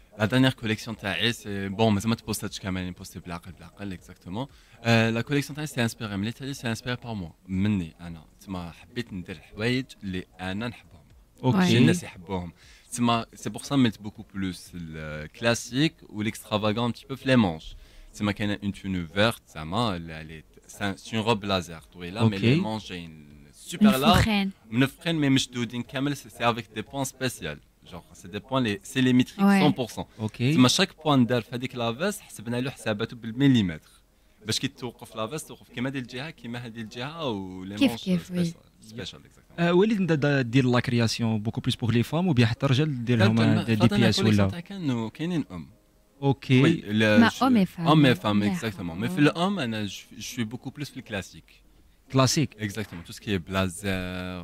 La dernière collection Taï, c'est bon, mais ça tu c'est pas tout ce que posté exactement. Euh, la collection Taï, c'est inspiré, mais l'Italie, c'est inspiré par moi. Mené, Anna. Tu m'as habit, n'dir, wait, les Anna, n'habom. Ok. Les gens sais pas. C'est pour ça que je mets beaucoup plus le classique ou l'extravagant un petit peu flémanche. C'est ma canne, une tenue verte, ça m'a, c'est une robe laser, tu vois, là, mais les manches, j'ai une super large. Une freine. mais je te dis, c'est avec des points spéciaux genre c'est des points les c'est les métriques 100% ok mais chaque point d'herphadique la veste c'est ben là c'est de millimètre parce que tu ouvres la veste ouvres qui m'a dit le gars qui m'a le ou les ouvres spécialistes ah ou est-ce que tu as de la création beaucoup plus femmes ou bien tu as tiré des hommes des pièces ou là ok les hommes et femmes exactement mais pour l'homme je suis beaucoup plus le classique classique exactement tout ce qui est blazer euh,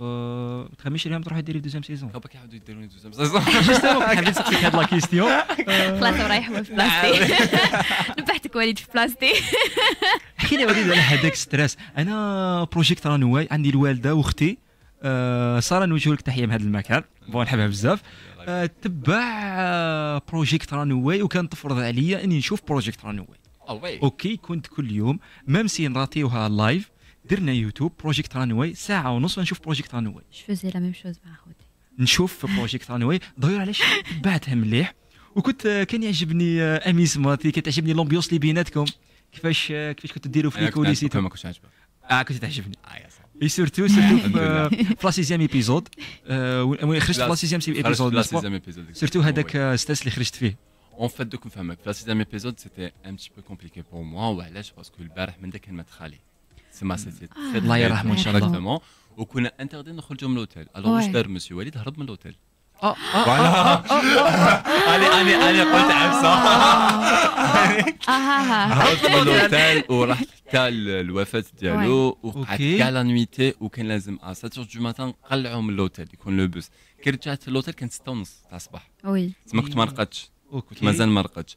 آه، تخميش عليهم تروح ديري دوزيام سيزون هما كيعاودوا يديروني دوزيام سيزون حبيت نسقسيك هاد لا كيستيون خلاص رايح في بلاصتي نبحتك وليد في بلاصتي احكي لي وليد على هذاك ستريس انا بروجيكت راه نواي عندي الوالده واختي آه، ساره نوجه لك تحيه من هذا المكان بون نحبها بزاف آه، تبع بروجيكت رانواي وكان تفرض عليا اني نشوف بروجيكت رانواي oh, اوكي كنت كل يوم ميم سي نراتيوها لايف درنا يوتيوب بروجيكت رانوي ساعه ونص نشوف بروجيكت رانوي شفوزي لا ميم شوز مع خوتي نشوف بروجيكت رانوي داير علاش تبعتها مليح وكنت آه، كان يعجبني آه، اميس ماتي كانت تعجبني لومبيونس اللي بيناتكم كيفاش آه، كيفاش كنتوا ديروا في الكوليسي ما كنتش عاجبك اه كنت تعجبني اي سورتو سورتو في لا سيزيام ايبيزود خرجت في لا سيزيام ايبيزود سورتو هذاك ستاس اللي خرجت فيه اون فات دوك نفهمك في لا سيزيام ايبيزود سيتي ان تي بو كومبليكي بور موا وعلاش باسكو البارح من داك خالي تما سيتي الله يرحمه ان شاء الله وكنا انتردي نخرجوا من الاوتيل الوغ واش دار مسيو وليد هرب من الاوتيل فوالا انا انا انا قلت عفسه هربت من الاوتيل ورحت حتى الوفاه ديالو وقعدت كاع لا نويتي وكان لازم 7 دو ماتان نقلعو من الاوتيل يكون لو بوس كي رجعت للاوتيل كان 6 ونص تاع الصباح وي تما كنت ما رقدتش كنت مازال ما رقدتش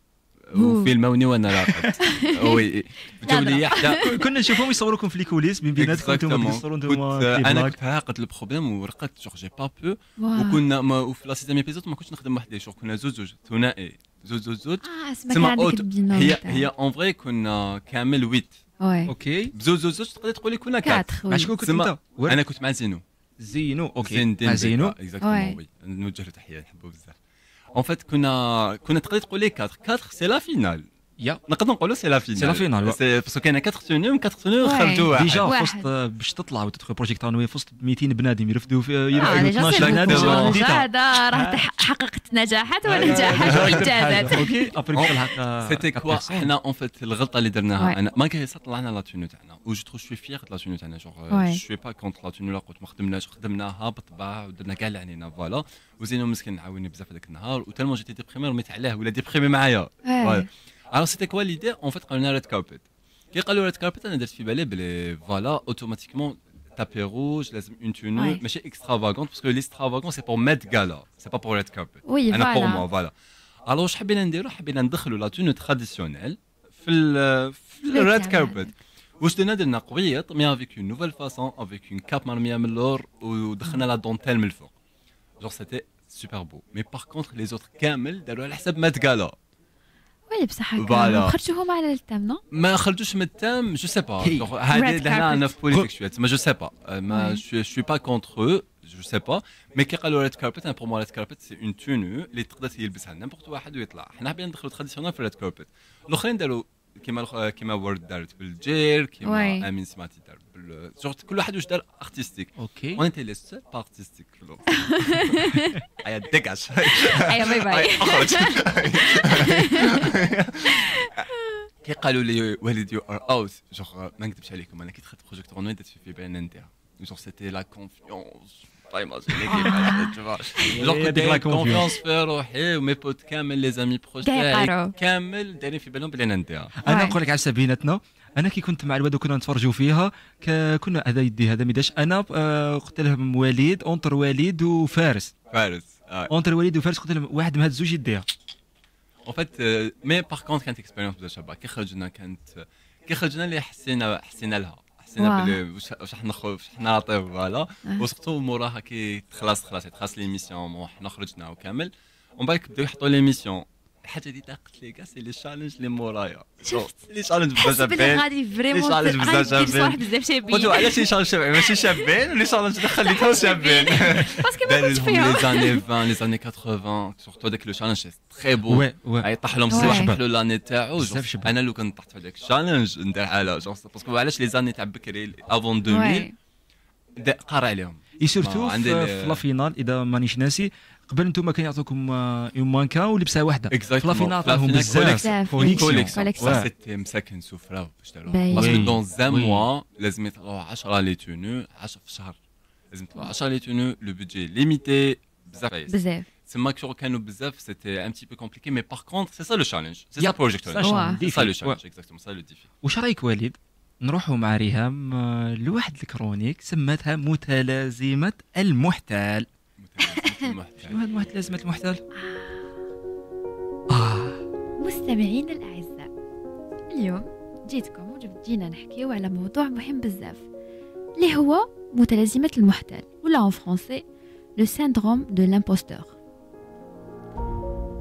وفي هوني وانا راقد وي حتى كنا نشوفهم يصوروكم في الكوليس بين بيناتكم انتم تصوروا انتم انا كنت عاقد البروبليم ورقدت جوغ جي با بو وكنا ما وفي لا سيتيام ايبيزود ما كنتش نخدم وحدي جوغ كنا زوج زوج ثنائي إيه. زوج زوج زوج آه، تسمى يعني هي هي اون فري كنا كامل ويت اوكي بزوج زوج زوج تقدر تقولي كنا كات مع شكون كنت انت انا كنت مع زينو زينو اوكي زينو اكزاكتومون آه، وي نوجه له تحيه نحبه بزاف en fait qu'on a qu'on a les 4. 4 c'est la finale. يا نقدر نقولوا سي لا فينال سي لا فينال باسكو كاينه 4 و 4 تونيو خرجوا واحد ديجا فوسط باش تطلع وتدخل بروجيكت رانوي فوسط 200 بنادم يرفدوا في يرفدوا 12 آه، بنادم هذا راه حققت نجاحات ونجاحات آه، وانجازات اوكي سيتي كوا حنا اون فيت الغلطه اللي درناها انا ما كاين طلعنا لا تونيو تاعنا و جو ترو شوي فيغ لا تونيو تاعنا جونغ شوي با كونت لا تونيو لا قلت ما خدمناش خدمناها بطباع ودرنا كاع اللي علينا فوالا وزينو مسكين عاوني بزاف هذاك النهار و تالمون جيتي ديبريمي رميت عليه ولا ديبريمي معايا Alors c'était quoi l'idée En fait, on a red carpet. Qu'est-ce le red carpet On est dans le mais voilà, automatiquement, taper rouge, une tenue, mais c'est extravagant parce que l'extravagant, c'est pour met gala, c'est pas pour le red carpet. Oui, pour moi, voilà. Alors, je bien entendu, j'ai la tenue traditionnelle dans le red carpet. Je tenais de la croyance, mais avec une nouvelle façon, avec une cape en ou la dentelle melvau. Genre, c'était super beau. Mais par contre, les autres camel, c'est pour le met gala. ولا بصح هكا هما على التام نو ما خرجوش من التام جو سي با هذه لهنا انا في بوليتيك شويه تسمى جو سي با ما شوي با كونتر جو سي با مي كي قالوا ريد كاربت انا بور مو ريد كاربت سي اون تونو اللي تقدر تلبسها نيمبورت واحد ويطلع حنا حابين ندخلوا تراديسيونال في ريد كاربت الاخرين داروا كيما آه، كيما وورد دارت بالجير كيما امين سمعتي دار بال كل واحد واش دار ارتستيك اوكي وانا تي لي سول با ارتستيك كلهم ايا ديكاج ايا باي باي كي قالوا لي والدي يو ار اوت جوغ ما نكذبش عليكم انا كي دخلت بروجيكت اون درت في ان تي جوغ سيتي لا كونفيونس كونفيونس في روحي ومي بوت كامل لي زامي كامل دايرين في بالهم بلي انا نديها انا نقول لك على بيناتنا انا كي كنت مع الواد وكنا نتفرجوا فيها كنا هذا يدي هذا ميداش انا آه، قلت لهم وليد اونتر وليد وفارس فارس اونتر آه. وليد وفارس قلت لهم واحد من هاد الزوج يديها اون فات مي باغ كونت كانت اكسبيريونس بزاف شابه كي خرجنا كانت كي خرجنا اللي حسينا حسينا لها حسينا بلي واش حنخرج واش طيب فوالا أه. وسقطو موراها كي تخلص خلاص تخلص ليميسيون وحنا خرجنا وكامل ومن بعد بداو يحطوا ليميسيون الحاجه اللي تاقت لي كاع سي لي تشالنج اللي مورايا لي تشالنج بزاف شابين غادي فريمون لي تشالنج بزاف شابين بزاف شابين قلت علاش لي تشالنج شابين ماشي شابين لي تشالنج اللي خليتهم شابين باسكو ما كنتش فيهم لي زاني 20 لي زاني 80 سورتو داك لو تشالنج تري بو يطيح لهم صباح بحلو لاني تاعو انا لو كنت طحت في داك تشالنج ندير على باسكو علاش لي زاني تاع بكري افون 2000 قاري عليهم اي سورتو في لا فينال اذا مانيش ناسي قبل نتوما كانوا يعطوكم اون آه، مانكا ولبسه واحده في لافينال عطاهم بزاف كوليكسيون سيتي مساكن سفره باش تعرفوا باسكو دون زان موا لازم يطلعوا 10 لي تونو 10 في الشهر لازم يطلعوا 10 لي تونو لو بودجي ليميتي بزاف بزاف تسمى كشغل كانوا بزاف سيتي ان تي بو كومبليكي مي باغ كونتر سي سا لو تشالنج سي سا بروجيكت سا لو تشالنج اكزاكتومون سا لو ديفي واش رايك وليد نروحوا مع ريهام لواحد الكرونيك سماتها متلازمه المحتال شنو هاد لازمة المحتل؟ آه. مستمعين الأعزاء اليوم جيتكم وجبت جينا نحكيو على موضوع مهم بزاف اللي هو متلازمة المحتل ولا اون فرونسي لو سيندروم دو لامبوستور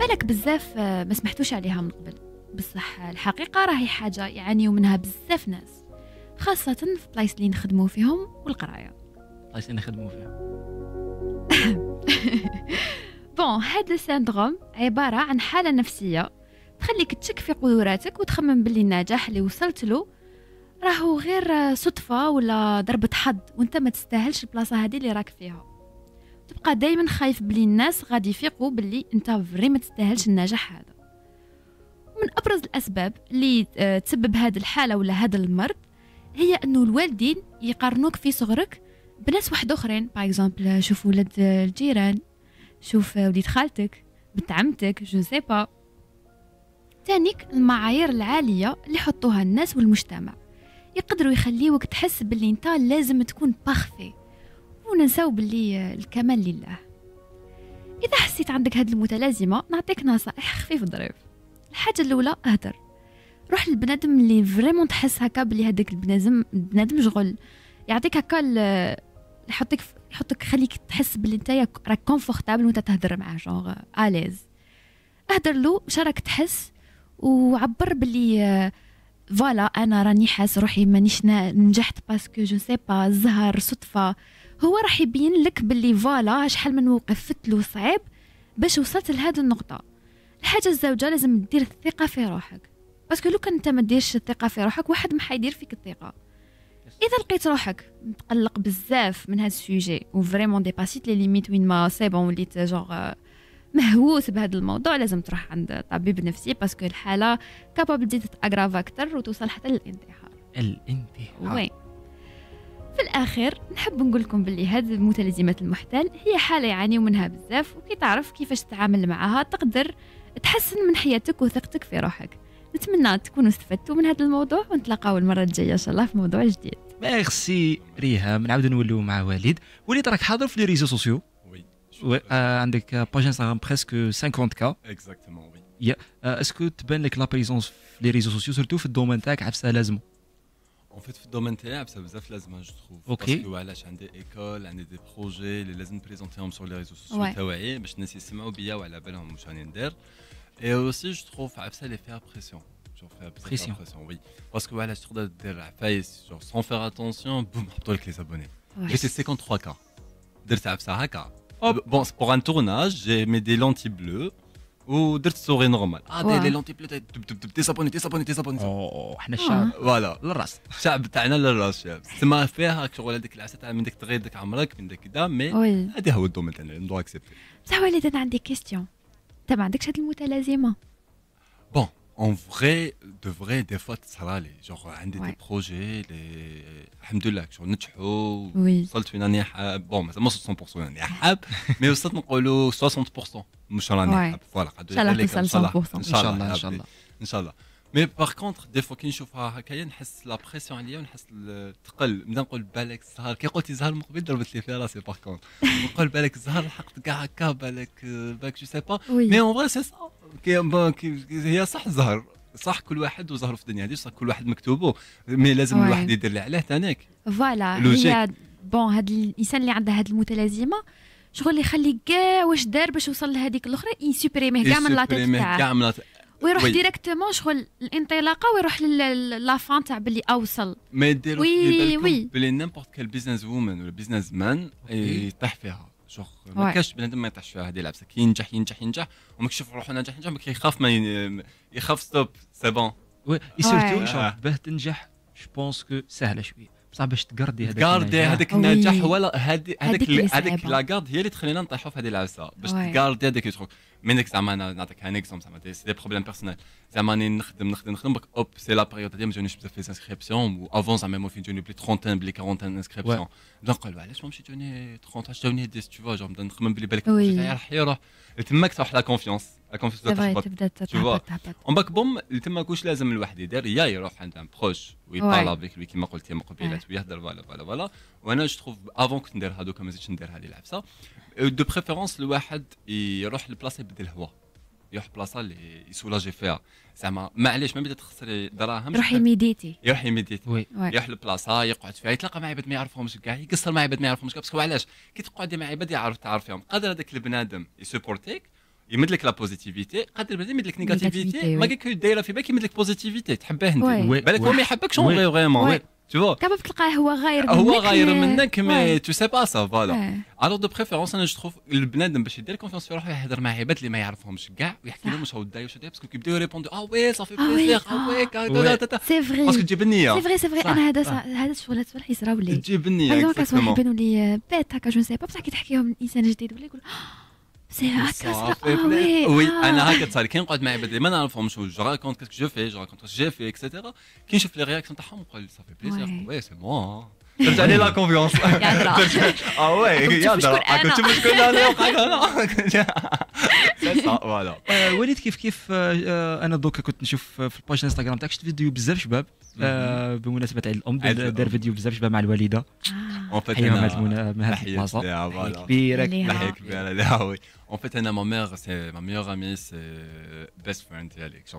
بالك بزاف آه، ما سمحتوش عليها من قبل بصح الحقيقة راهي حاجة يعانيو منها بزاف ناس خاصة في بلايص اللي نخدمو فيهم والقراية بلايص اللي نخدمو فيهم بون هاد السيندروم عبارة عن حالة نفسية تخليك تشك في قدراتك وتخمم باللي النجاح اللي وصلت له راهو غير صدفة ولا ضربة حظ وانت ما تستاهلش البلاصة هذه اللي راك فيها تبقى دايما خايف بلي الناس غادي يفيقوا بلي انت فري ما تستاهلش النجاح هذا من ابرز الاسباب اللي آه، تسبب هذه الحاله ولا هذا المرض هي انه الوالدين يقارنوك في صغرك بناس واحد اخرين باغ اكزومبل شوف ولاد الجيران شوف وليد خالتك بنت عمتك جو سي با تانيك المعايير العاليه اللي حطوها الناس والمجتمع يقدروا يخليوك تحس باللي انت لازم تكون بخفي وننساو باللي الكمال لله اذا حسيت عندك هاد المتلازمه نعطيك نصائح خفيف ظريف الحاجه الاولى اهدر روح للبنادم اللي فريمون تحس هكا بلي هذاك البنادم بنادم شغل يعطيك هكا يحطك يحطك خليك تحس باللي انت راك كونفورتابل وانت تهدر معاه جونغ اليز اهدر له مش راك تحس وعبر باللي فوالا آه، انا راني حاس روحي مانيش نجحت باسكو جو سي با الزهر صدفه هو راح يبين لك باللي فوالا شحال من موقف فتلو صعيب باش وصلت لهاد النقطه الحاجه الزوجه لازم دير الثقه في روحك باسكو لو كان انت ما ديرش الثقه في روحك واحد ما حيدير فيك الثقه اذا لقيت روحك متقلق بزاف من هذا السوجي وفريمون ديباسيت لي ليميت وين ما سي بون وليت جونغ مهووس بهذا الموضوع لازم تروح عند طبيب نفسي باسكو الحاله كابابل دي تتاغراف اكثر وتوصل حتى للانتحار الانتحار وي في الاخير نحب نقول لكم باللي هذه المتلازمات المحتال هي حاله يعانيو منها بزاف وكي تعرف كيفاش تتعامل معها تقدر تحسن من حياتك وثقتك في روحك نتمنى تكونوا استفدتوا من هذا الموضوع ونتلاقاو المره الجايه ان شاء الله في موضوع جديد ميرسي ريهام نعاود نوليو مع وليد وليد راك حاضر في لي ريزو سوسيو وي euh, عندك باج انستغرام بريسك 50 كا اكزاكتومون وي يا اسكو تبان لك لا بريزونس في لي ريزو سوسيو سورتو في الدومين تاعك عفسه لازمه اون فيت في الدومين تاعي عفسه بزاف لازم جو تخوف اوكي باسكو علاش عندي ايكول عندي دي بروجي اللي لازم نبريزونتيهم سور لي ريزو سوسيو تاعي باش الناس يسمعوا بيا وعلى بالهم واش راني ندير. Et aussi, je trouve ça les faire pression. Genre, pression. pression. oui. Parce que voilà, sur la face, sans faire attention, boum, toi avec les abonnés. Ouais. c'est 53K. Dès ça, Bon, pour un tournage, j'ai mis des lentilles bleues. Ou des souris normales. Ah, des lentilles bleues, t'es abonné, t'es abonné, t'es abonné. Oh, on oh, oh. ah, chère. Ah. Voilà, la race. Chab, t'as un la race, chab. C'est ma affaire, hein, je vois des classes, t'as un mec très de Kamalak, mais. Oui. Ah, des haut de domaine, on accepter. Ça, ouais, les deux, des questions. انت ما عندكش هذه المتلازمه بون اون فري دو فري دي فوا تصرالي جونغ عندي دي بروجي لي الحمد لله شغل نجحوا وصلت فين راني حاب بون مثلا ما وصلت 100% راني حاب مي وصلت نقولوا 60% مش راني حاب فوالا ان شاء الله ان شاء الله ان شاء الله ان شاء الله مي باغ كونتخ دي فوا كي نشوفها هكايا نحس لا بريسيون عليا ونحس الثقل نبدا نقول بالك الزهر كي قلتي زهر من قبل ضربت لي في راسي باغ كونتخ نقول بالك الزهر لحقت كاع هكا بالك بالك جو سي با مي اون فغي سي سا هي صح الزهر صح كل واحد وزهره في الدنيا هذه صح كل واحد مكتوبه مي لازم الواحد يدير اللي عليه تانيك فوالا هي بون هاد الانسان اللي عنده هاد المتلازمه شغل يخلي كاع واش دار باش يوصل لهذيك الاخرى يسوبريميه كاع من لاطيت كاع ويروح وي. ديريكتومون شغل الانطلاقه ويروح لافان تاع باللي اوصل ما يديروش وي وي بلي نيمبورت كال بيزنس وومن ولا بيزنس مان يطيح فيها شوخ ما كاش بنادم ما يطيحش فيها هذه لابسه كي ينجح ينجح ينجح وما كيشوف روحو ناجح ناجح كيخاف ما يخاف ستوب سي بون وي سيرتو باه تنجح جوبونس كو ساهله شويه بصح باش تقردي هذاك تقردي هذاك النجاح ولا هذيك هذيك لاكارد هي اللي تخلينا نطيحوا في هذه العبسه باش تقردي هذاك التروك منك زعما نعطيك ان اكزومبل زعما سي دي بروبليم بيرسونيل زعما راني نخدم نخدم نخدم بك اوب سي لا بيريود هذه ما جاونيش بزاف في انسكريبسيون و افون زعما ما فين جوني بلي 30 بلي 40 انسكريبسيون دونك قالوا علاش ما مشيت جاوني 30 علاش جاوني 10 تو فوا جو بدا نخمم بلي بالك راح يروح تماك تروح لا كونفيونس لا كونفيونس تبدا تبدا تهبط اون باك بوم تما كوش لازم الواحد يدير يا يروح عند ان بروش ويطالع بك لوي كيما قلتي من قبيلات ويهضر فوالا فوالا فوالا وانا جو تخوف افون كنت ندير هذوك ما زدتش ندير هذه العفسه دو بريفيرونس الواحد يروح لبلاصه بدي الهواء يروح بلاصه اللي يسولاجي فيها زعما معليش ما بدا تخسري دراهم يروح يميديتي يروح يميديتي وي. يروح لبلاصه يقعد فيها يتلاقى مع عباد ما يعرفهمش كاع يقصر مع عباد ما يعرفهمش كاع باسكو علاش كي تقعدي مع عباد يعرف تعرفيهم قادر هذاك البنادم يسبورتيك يمد لك لا بوزيتيفيتي قادر بنادم يمد لك نيجاتيفيتي ما كاين دايره في بالك يمد لك بوزيتيفيتي تحبه انت بالك هو ما يحبكش اون فريمون تو كاباب تلقاه هو غاير منك هو غاير منك مي تو سي با سا فوالا الو دو بريفيرونس انا جوتروف البنادم باش يدير كونفيونس في روحه يهضر مع عباد اللي ما يعرفهمش كاع ويحكي لهم واش هو داي واش داي باسكو كيبداو يريبوندو اه وي صافي بليزير اه وي سي فري باسكو تجيب النية سي فري سي فري انا هذا هذا الشغلات صوالح يصراو لي تجيب النية دونك صوالح يبانوا لي بات هكا جو سي با بصح كي تحكيهم انسان جديد ولا يقول سي هكا وي انا هكا تصاري كي نقعد معي بدري ما نعرفهمش جو راكونت كاسك جو في جو راكونت كاسك جي في اكسيتيرا كي نشوف لي رياكسيون تاعهم نقول صافي بليزير وي سي موا ترجع لا كونفيونس اه واي يهضر كنت مشكل انا وقعت انا فوالا وليد كيف كيف انا دوكا كنت نشوف في الباج انستغرام تاعك شفت فيديو بزاف شباب بمناسبه عيد الام دار فيديو بزاف شباب مع الوالده اون فيت انا هذه المناسبه كبيره كبيره لا وي En fait, Anna, ميغ mère, ما ma امي سي بيست best friend. Genre,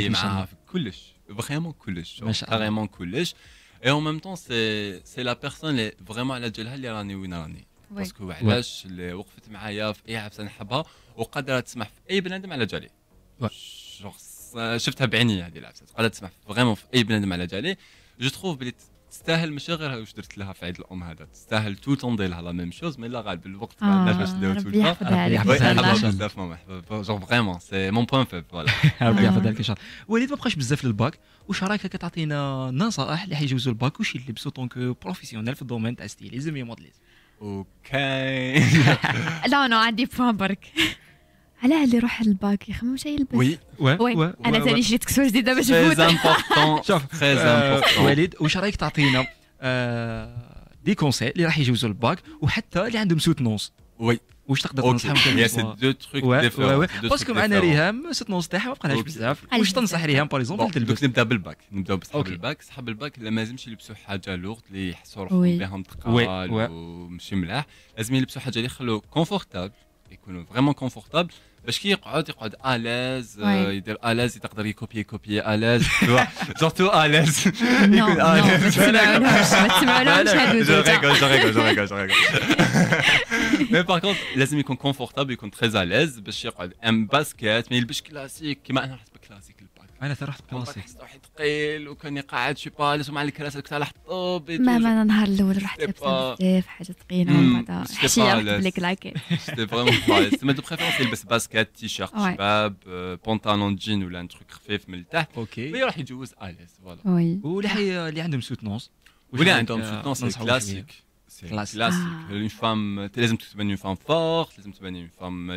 je معاها في كلش فريمون كلش فريمون كلش Et en même temps, c'est la personne est vraiment à la اللي راني وين راني باسكو علاش اللي وقفت معايا في اي عبسه نحبها وقادره تسمح في اي بنادم على جالي شفتها بعيني هذه العبسه قادره تسمح فريمون في اي بنادم على جالي جو تخوف بلي تستاهل مشاغرها واش درت لها في عيد الام هذا تستاهل تو تنضي لها لا ميم شوز مي لا غالب الوقت ما عندناش باش نديرو تو يحفظها بزاف ماما جون فريمون سي مون بوان فيب فوالا ربي يحفظها لك ان شاء الله وليد ما بقاش بزاف للباك واش رايك كتعطينا نصائح اللي حيجوزوا الباك واش يلبسوا طونك بروفيسيونيل في الدومين تاع ستيليزم يا موديليزم اوكي لا نو عندي بوان برك على اللي الباك يا خمو شيء يلبس وي وي انا ثاني جيت كسوه جديده باش نفوت امبورتون شوف آه، وليد واش رايك تعطينا دي آه، كونسي اللي راح يجوزوا الباك وحتى اللي عندهم سوتنونس وي واش تقدر تنصحهم يا سي دو تروك ديفيرون باسكو معنا ريهام سوتنونس تاعها ما بقالهاش بزاف واش تنصح ريهام باغ اكزومبل تلبس نبدا بالباك نبدا بصحاب الباك صحاب الباك لازمش يلبسوا حاجه لوغد اللي يحسوا روحهم بهم تقال ومشي ملاح لازم يلبسوا حاجه اللي يخلو كونفورتابل vraiment confortable parce qu'il à l'aise à l'aise copier copier à l'aise surtout à l'aise mais par contre les amis sont confortables ils sont très à l'aise un basket mais classique classique انا ترحت براسي واحد ثقيل وكان قاعد شي باليس ومع الكراسي كنت على الطوب ما ما النهار الاول رحت لابسه بزاف حاجه ثقيله ومن mm. بعد حشيه رحت لك لاكيت سيتي فريمون بايس تما دو بريفيرونس يلبس باسكات تيشيرت شباب بونطالون جين ولا ان تروك خفيف من التحت اوكي ويروح يتجوز اليس فوالا ولا اللي عندهم سوتونس ولا عندهم سوتونس كلاسيك كلاسيك اون فام لازم تبان اون فام فورت لازم تبان اون فام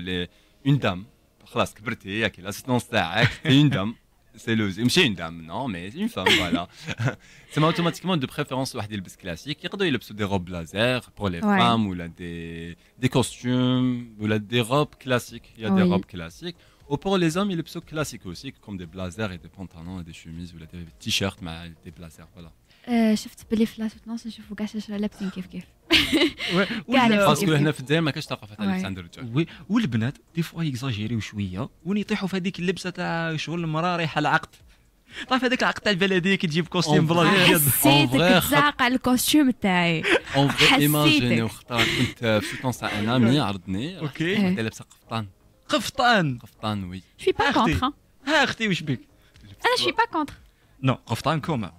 اون دام خلاص كبرتي ياك الاسيستونس تاعك اون دام C'est le une dame non mais c'est une femme voilà C'est automatiquement de préférence le يلبس classique y a des robes blazers, pour les femmes ou là des costumes ou là des robes classiques il y a des robes classiques ou pour les hommes il y a classique aussi comme des blazers et des pantalons et des chemises ou là des t-shirts mais des blazers voilà آه، شفت بلي في وتلونس نشوفوا كاع شاشه لابسين كيف كيف باسكو هنا في الدار ما كاش ثقافه تاع اللبس عند الرجال وي والبنات دي فوا يكزاجيريو شويه وين يطيحوا في هذيك اللبسه تاع شغل المراه رايحه العقد طاف هذاك العقد تاع البلديه كي تجيب كوستيم بلا ابيض حسيتك تزعق على الكوستيم تاعي اون ايماجيني وقتها كنت في سوتونس تاع ان عرضني اوكي كنت لابسه قفطان قفطان قفطان وي شوي با كونتر ها اختي واش بك انا شوي با كونتر نو قفطان كوما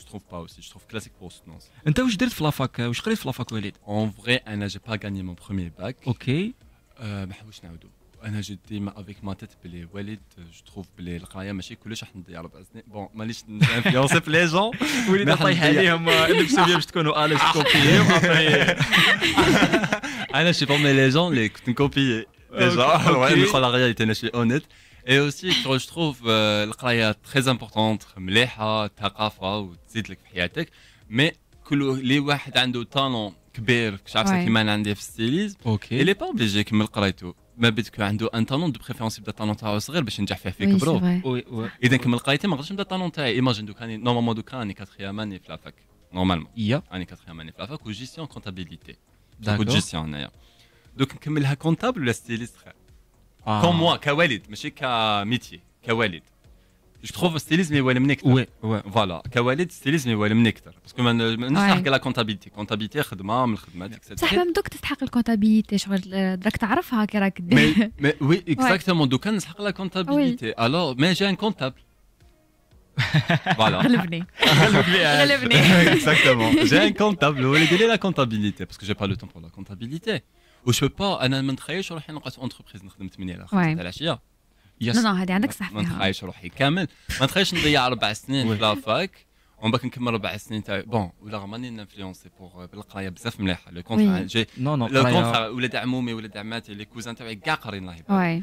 je trouve pas aussi je trouve classique pour et toi eh, en vrai je n'ai pas gagné mon premier bac ok mais je pas avec ma tête pour les Walid eh, je trouve que les je je bon suis les gens ah. ah, je je je suis les gens les ah, ouais la je honnête Et aussi, je trouve euh, القرايه très importante, مليحه, ثقافه وتزيد لك في حياتك. Mais كل لي واحد عنده talent كبير كش عارف كيما انا عندي في ستيليز اوكي. Il est pas obligé كمل قرايته. ما بدك عنده ان تالون دو بريفيرونس يبدا التالون تاعو صغير باش ينجح فيه في كبرو اذا كمل قرايته ما نقدرش نبدا التالون تاعي ايماجين دوك راني نورمالمون دوك راني كاتخيام اني في لافاك نورمالمون يا راني كاتخيام اني في لافاك وجيستيون كونتابيليتي دوك جيستيون هنايا دوك نكملها كونتابل ولا ستيليست خير آه. Comme كوالد ماشي كميتي كوالد جو تروف ستيليزم يوالي من اكثر وي وي فوالا كوالد ستيليزم يوالي من اكثر باسكو ما نستحق لا كونتابيلتي كونتابيلتي خدمه من الخدمه بصح ميم دوك تستحق الكونتابيلتي شغل راك تعرفها كي راك وي اكزاكتومون دوكا نستحق لا كونتابيلتي الوغ مي جاي ان كونتابل Voilà. غلبني غلبني Exactement. J'ai un comptable. Vous voulez donner la comptabilité Parce que j'ai pas le temps pour la comptabilité. وش با انا ما نتخيلش روحي نبقى اونتربريز نخدم 8 على 5 تاع العشيه يس نو هذه عندك صح فيها ما نتخيلش روحي كامل ما نتخيلش نضيع اربع سنين في لافاك ومن بعد نكمل اربع سنين تاع بون ولا ماني انفلونسي بور euh, بالقرايه بزاف مليحه لو كونتر جي نو نو لو كونتر ولاد عمومي ولاد عماتي لي كوزان تاعي كاع قارين الله يبارك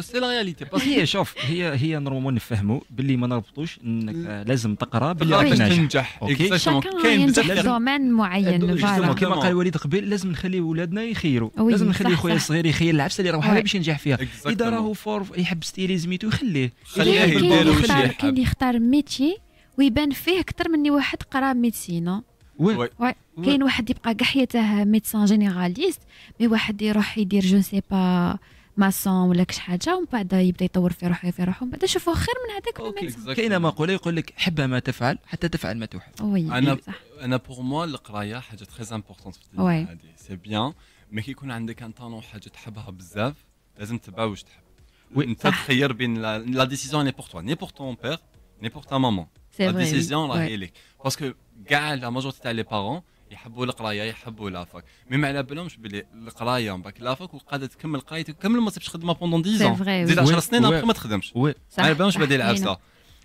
سي لا رياليتي هي شوف هي هي نورمالمون نفهموا باللي ما نربطوش انك لازم تقرا باللي راك تنجح كاين بزاف دومين معين فوالا كما قال وليد قبل لازم نخلي ولادنا يخيروا لازم نخلي خويا الصغير يخير العفسه اللي راه باش ينجح فيها اذا راهو فور يحب زميتو يخليه خليه يدير يحب كاين يختار ميتي ويبان فيه اكثر مني واحد قرا ميديسين وي كاين واحد يبقى كاع حياته ميدسان جينيراليست مي واحد يروح يدير جو سي با ماسون ولا كش حاجه ومن بعد يبدا يطور في روحه في روحه ومن بعد شوفوا خير من هذاك كاينه مقوله يقول لك حب ما تفعل حتى تفعل ما تحب انا صح. انا بور موا القرايه حاجه تري امبورطون في الدنيا هذه سي بيان مي كي يكون عندك ان طالون حاجه تحبها بزاف لازم تبع واش تحب وي انت تخير بين لا ديسيزيون ني بور توا ني بور تون بير ني بور تا مامون لا ديسيزيون راهي لك باسكو كاع لا ماجورتي تاع لي بارون يحبوا القرايه يحبوا لافاك مي ما على بالهمش بلي القرايه من بعد لافاك وقاعده تكمل قرايتك كمل ما تصيبش خدمه بوندون 10 زيد 10 سنين ما تخدمش ما على بالهمش بدي العفسه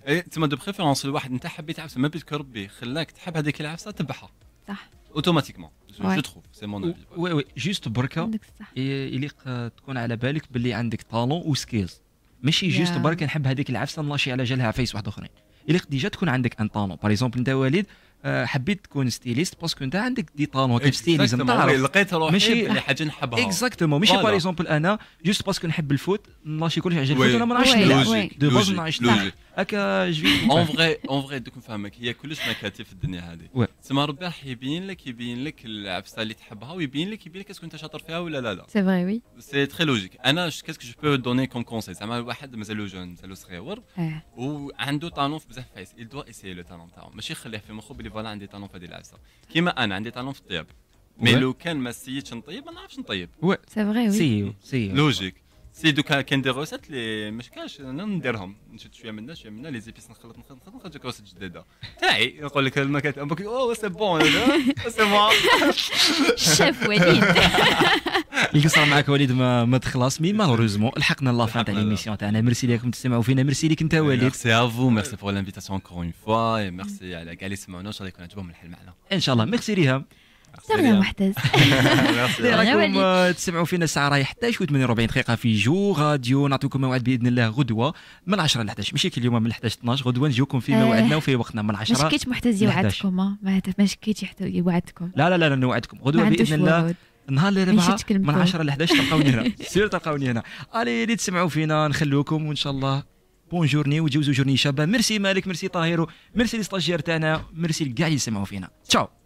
سا تما دو بريفيرونس الواحد انت حبيت عفسه ما بيتك ربي خلاك تحب هذيك العفسه تبعها صح اوتوماتيكمون جو تخوف سي مون وي وي جوست بركه يليق إيه، تكون على بالك باللي عندك طالون وسكيلز ماشي جوست بركه نحب هذيك العفسه نلاشي على جالها عفايس واحد اخرين يليق ديجا تكون عندك ان طالون باغ اكزومبل انت وليد آه، حبيت تكون ستيليست باسكو انت عندك دي طالون كيف إيه، ستيليزم تعرف لقيت روحي ماشي حاجه إيه، نحبها اكزاكتومون ماشي باغ اكزومبل انا جوست باسكو نحب الفوت ماشي كلش عجبني الفوت انا ما نعرفش دو باز ما نعرفش هكا جوي اون فغي اون فغي دوك نفهمك هي كلش مكاتب في الدنيا هذه تسمى ربي راح يبين لك يبين لك العفسه اللي تحبها ويبين لك يبين لك اسكو انت شاطر فيها ولا لا لا سي فغي وي سي تري لوجيك انا كاسك جو بو دوني كوم كونسي زعما الواحد مازالو جون مازال صغير إيه. وعنده طالون في بزاف فايس يل دوا ايسيي لو طالون تاعو ماشي يخليه في مخه بلي فوالا عندي طالون في هذه العفسه كيما انا عندي طالون في الطياب مي لو كان ما سيتش نطيب ما نعرفش نطيب وي سي فغي وي لوجيك سي دوكا كاين دي روسيت اللي ما كاش انا نديرهم نشد شويه منا شويه منا لي زيبيس نخلط نخلط نخلط جاك روسيت جديده تاعي نقول لك الماكله امك او سي بون سي بون الشاف وليد القصه معك وليد ما, ما تخلص مي مالوريزمون لحقنا لا فان تاع ليميسيون تاعنا ميرسي ليكم تسمعوا فينا ميرسي ليك انت وليد ميرسي افو ميرسي بور لانفيتاسيون كور اون فوا ميرسي على كاع اللي سمعونا ان شاء الله يكون عجبهم الحل معنا ان شاء الله ميرسي ريهام سي محتاز راكم تسمعوا فينا الساعه راهي 11 و48 دقيقه في جو غاديو نعطيكم موعد باذن الله غدوه من 10 ل 11 ماشي كي اليوم من 11 12 غدوه نجيوكم في آه. موعدنا وفي وقتنا من 10 آه. ما شكيتش محتاز يوعدكم ما شكيتش يوعدكم لا لا لا نوعدكم غدوه باذن الله نهار الاربعاء من 10 ل 11 تلقاوني هنا سير تلقاوني هنا الي آه، اللي تسمعوا فينا نخلوكم وان شاء الله بون جورني وتجوزوا جورني شابه ميرسي مالك ميرسي طاهر ميرسي لي ستاجير تاعنا ميرسي لكاع اللي يسمعوا فينا تشاو